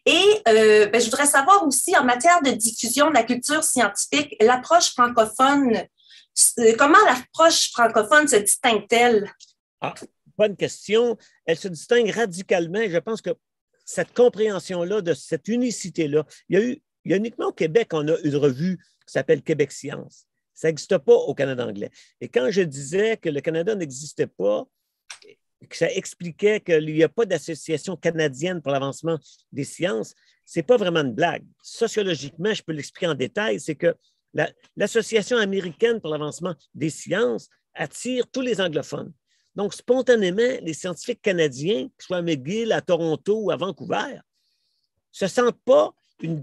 A: Et euh, ben, je voudrais savoir aussi, en matière de diffusion de la culture scientifique, l'approche francophone, comment l'approche francophone se distingue-t-elle ah, bonne question.
C: Elle se distingue radicalement. Je pense que cette compréhension-là, de cette unicité-là, il y a eu, uniquement au Québec, on a une revue qui s'appelle Québec Science. Ça n'existe pas au Canada anglais. Et quand je disais que le Canada n'existait pas, que ça expliquait qu'il n'y a pas d'association canadienne pour l'avancement des sciences, c'est pas vraiment une blague. Sociologiquement, je peux l'expliquer en détail, c'est que l'Association américaine pour l'avancement des sciences attire tous les anglophones. Donc, spontanément, les scientifiques canadiens, que ce soit à McGill, à Toronto ou à Vancouver, ne se sentent pas une,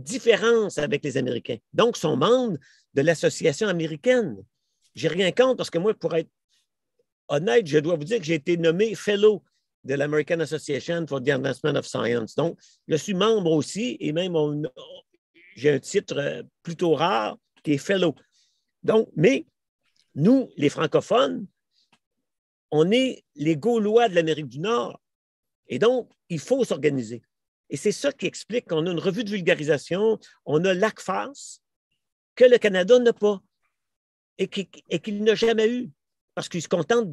C: différence avec les Américains. Donc, sont membres de l'Association américaine. J'ai rien contre parce que moi, pour être honnête, je dois vous dire que j'ai été nommé fellow de l'American Association for the Advancement of Science. Donc, je suis membre aussi et même j'ai un titre euh, plutôt rare qui est fellow. Donc, mais nous, les francophones, on est les Gaulois de l'Amérique du Nord. Et donc, il faut s'organiser. Et c'est ça qui explique qu'on a une revue de vulgarisation, on a l'ACFAS, que le Canada n'a pas et qu'il n'a jamais eu, parce qu'il se contente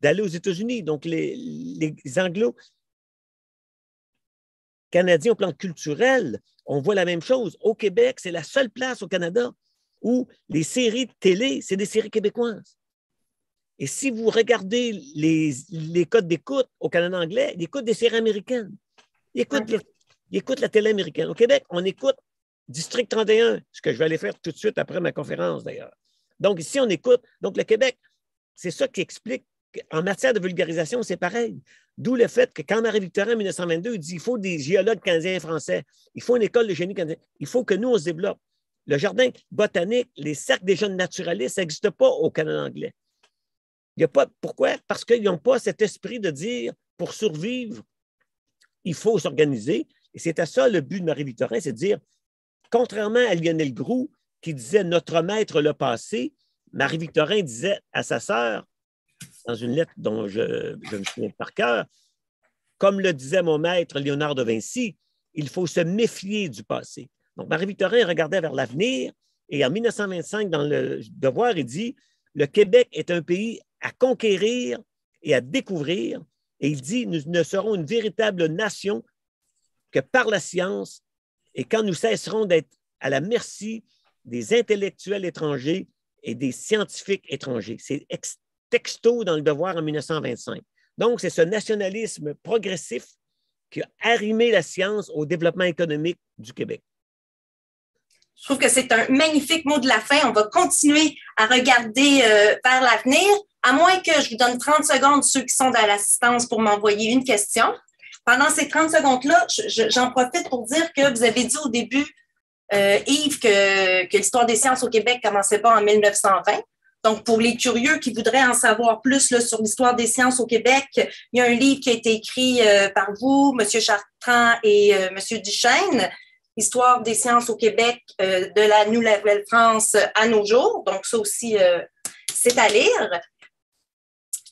C: d'aller aux États-Unis. Donc, les, les Anglo-Canadiens au plan culturel, on voit la même chose. Au Québec, c'est la seule place au Canada où les séries de télé, c'est des séries québécoises. Et si vous regardez les, codes d'écoute au Canada anglais, ils écoutent des séries américaines. Ils écoutent, la télé américaine. Au Québec, on écoute District 31, ce que je vais aller faire tout de suite après ma conférence d'ailleurs. Donc ici, on écoute. Donc le Québec, c'est ça qui explique qu'en matière de vulgarisation, c'est pareil. D'où le fait que quand Marie-Victorin, en 1922, il dit qu'il faut des géologues canadiens et français, il faut une école de génie canadien, il faut que nous, on se développe. Le jardin botanique, les cercles des jeunes naturalistes, ça n'existe pas au Canada anglais pourquoi? Parce qu'ils n'ont pas cet esprit de dire, pour survivre, il faut s'organiser. Et c'était ça le but de Marie-Victorin, c'est de dire, contrairement à Lionel Groux, qui disait Notre maître le passé, Marie-Victorin disait à sa sœur, dans une lettre dont je me souviens par cœur, comme le disait mon maître Léonard de Vinci, il faut se méfier du passé. Donc, Marie-Victorin regardait vers l'avenir et en 1925, dans le Devoir, il dit Le Québec est un pays à conquérir et à découvrir. Et il dit, nous ne serons une véritable nation que par la science et quand nous cesserons d'être à la merci des intellectuels étrangers et des scientifiques étrangers. C'est texto dans le devoir en 1925. Donc, c'est ce nationalisme progressif qui a arrimé la science au développement économique du Québec.
A: Je trouve que c'est un magnifique mot de la fin. On va continuer à regarder euh, vers l'avenir, à moins que je vous donne 30 secondes, ceux qui sont à l'assistance, pour m'envoyer une question. Pendant ces 30 secondes-là, j'en profite pour dire que vous avez dit au début, euh, Yves, que, l'histoire des sciences au Québec commençait pas en 1920. Donc, pour les curieux qui voudraient en savoir plus sur l'histoire des sciences au Québec, il y a un livre qui a été écrit euh, par vous, M. Chartrand et M. Duchesne, Histoire des sciences au Québec euh, de la Nouvelle-France à nos jours. Donc, ça aussi, euh, c'est à lire.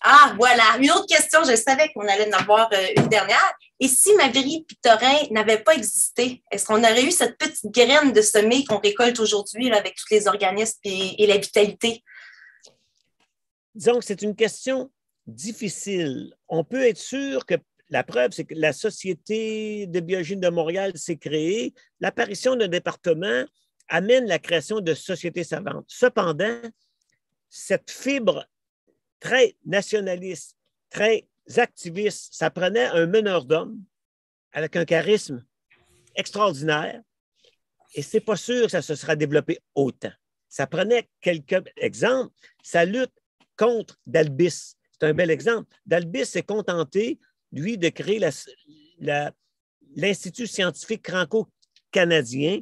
A: Ah, voilà. Une autre question, je savais qu'on allait en avoir euh, une dernière. Et si Magri Pitorin n'avait pas existé, est-ce qu'on aurait eu cette petite graine de sommeil qu'on récolte aujourd'hui avec tous les organismes et, et la vitalité?
C: Disons que c'est une question difficile. On peut être sûr que la preuve, c'est que la Société de biologie de Montréal s'est créée. L'apparition d'un département amène la création de sociétés savantes. Cependant, cette fibre très nationaliste, très activiste, ça prenait un meneur d'hommes avec un charisme extraordinaire. Et c'est pas sûr que ça se sera développé autant. Ça prenait quelques exemples. Sa lutte contre Dalbis, c'est un bel exemple. Dalbis s'est contenté lui, de créer l'Institut scientifique franco-canadien,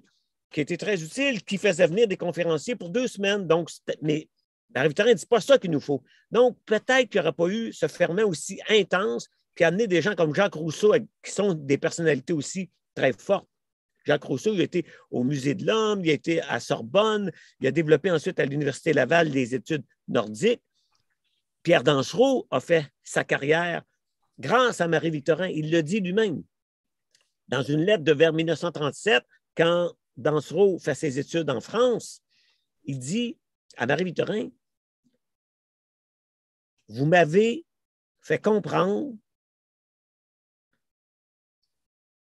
C: qui était très utile, qui faisait venir des conférenciers pour deux semaines. Donc, mais Marie Victorin ne dit pas ça qu'il nous faut. Donc, peut-être qu'il n'y aura pas eu ce ferment aussi intense, a amené des gens comme Jacques Rousseau, qui sont des personnalités aussi très fortes. Jacques Rousseau, il a été au Musée de l'Homme, il a été à Sorbonne, il a développé ensuite à l'Université Laval des études nordiques. Pierre Danchereau a fait sa carrière grâce à Marie-Victorin. Il le dit lui-même dans une lettre de vers 1937, quand Dansereau fait ses études en France, il dit à Marie-Victorin Vous m'avez fait comprendre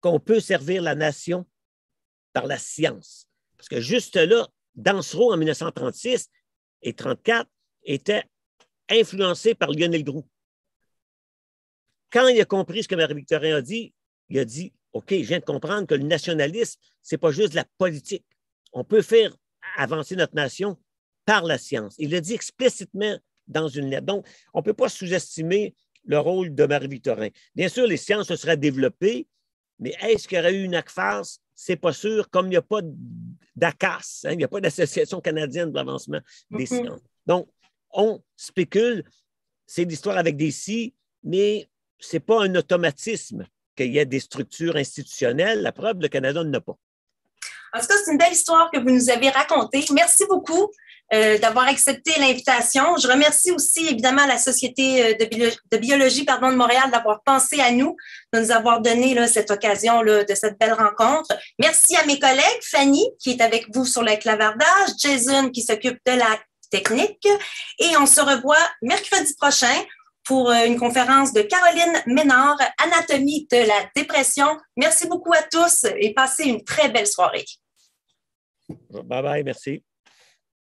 C: qu'on peut servir la nation par la science. Parce que juste là, Dansereau, en 1936 et 1934, était influencé par Lionel Groux. Quand il a compris ce que Marie-Victorin a dit, il a dit OK, je viens de comprendre que le nationalisme, ce n'est pas juste la politique. On peut faire avancer notre nation par la science. Il l'a dit explicitement dans une lettre. Donc, on ne peut pas sous-estimer le rôle de Marie-Victorin. Bien sûr, les sciences se seraient développées, mais est-ce qu'il y aurait eu une ACFAS? n'est pas sûr, comme il n'y a pas d'ACAS, hein, il n'y a pas d'Association canadienne de l'avancement des mm-hmm. sciences. Donc, on spécule, c'est l'histoire avec des si, mais n'est pas un automatisme qu'il y ait des structures institutionnelles. La preuve, le Canada ne l'a pas.
A: En tout cas, c'est une belle histoire que vous nous avez racontée. Merci beaucoup euh, d'avoir accepté l'invitation. Je remercie aussi évidemment la Société euh, de, biologie de Montréal d'avoir pensé à nous, de nous avoir donné cette occasion de cette belle rencontre. Merci à mes collègues, Fanny qui est avec vous sur le clavardage, Jason qui s'occupe de la technique et on se revoit mercredi prochain pour euh, une conférence de Caroline Ménard, Anatomie de la dépression. Merci beaucoup à tous et passez une très belle soirée.
C: Bye bye, merci.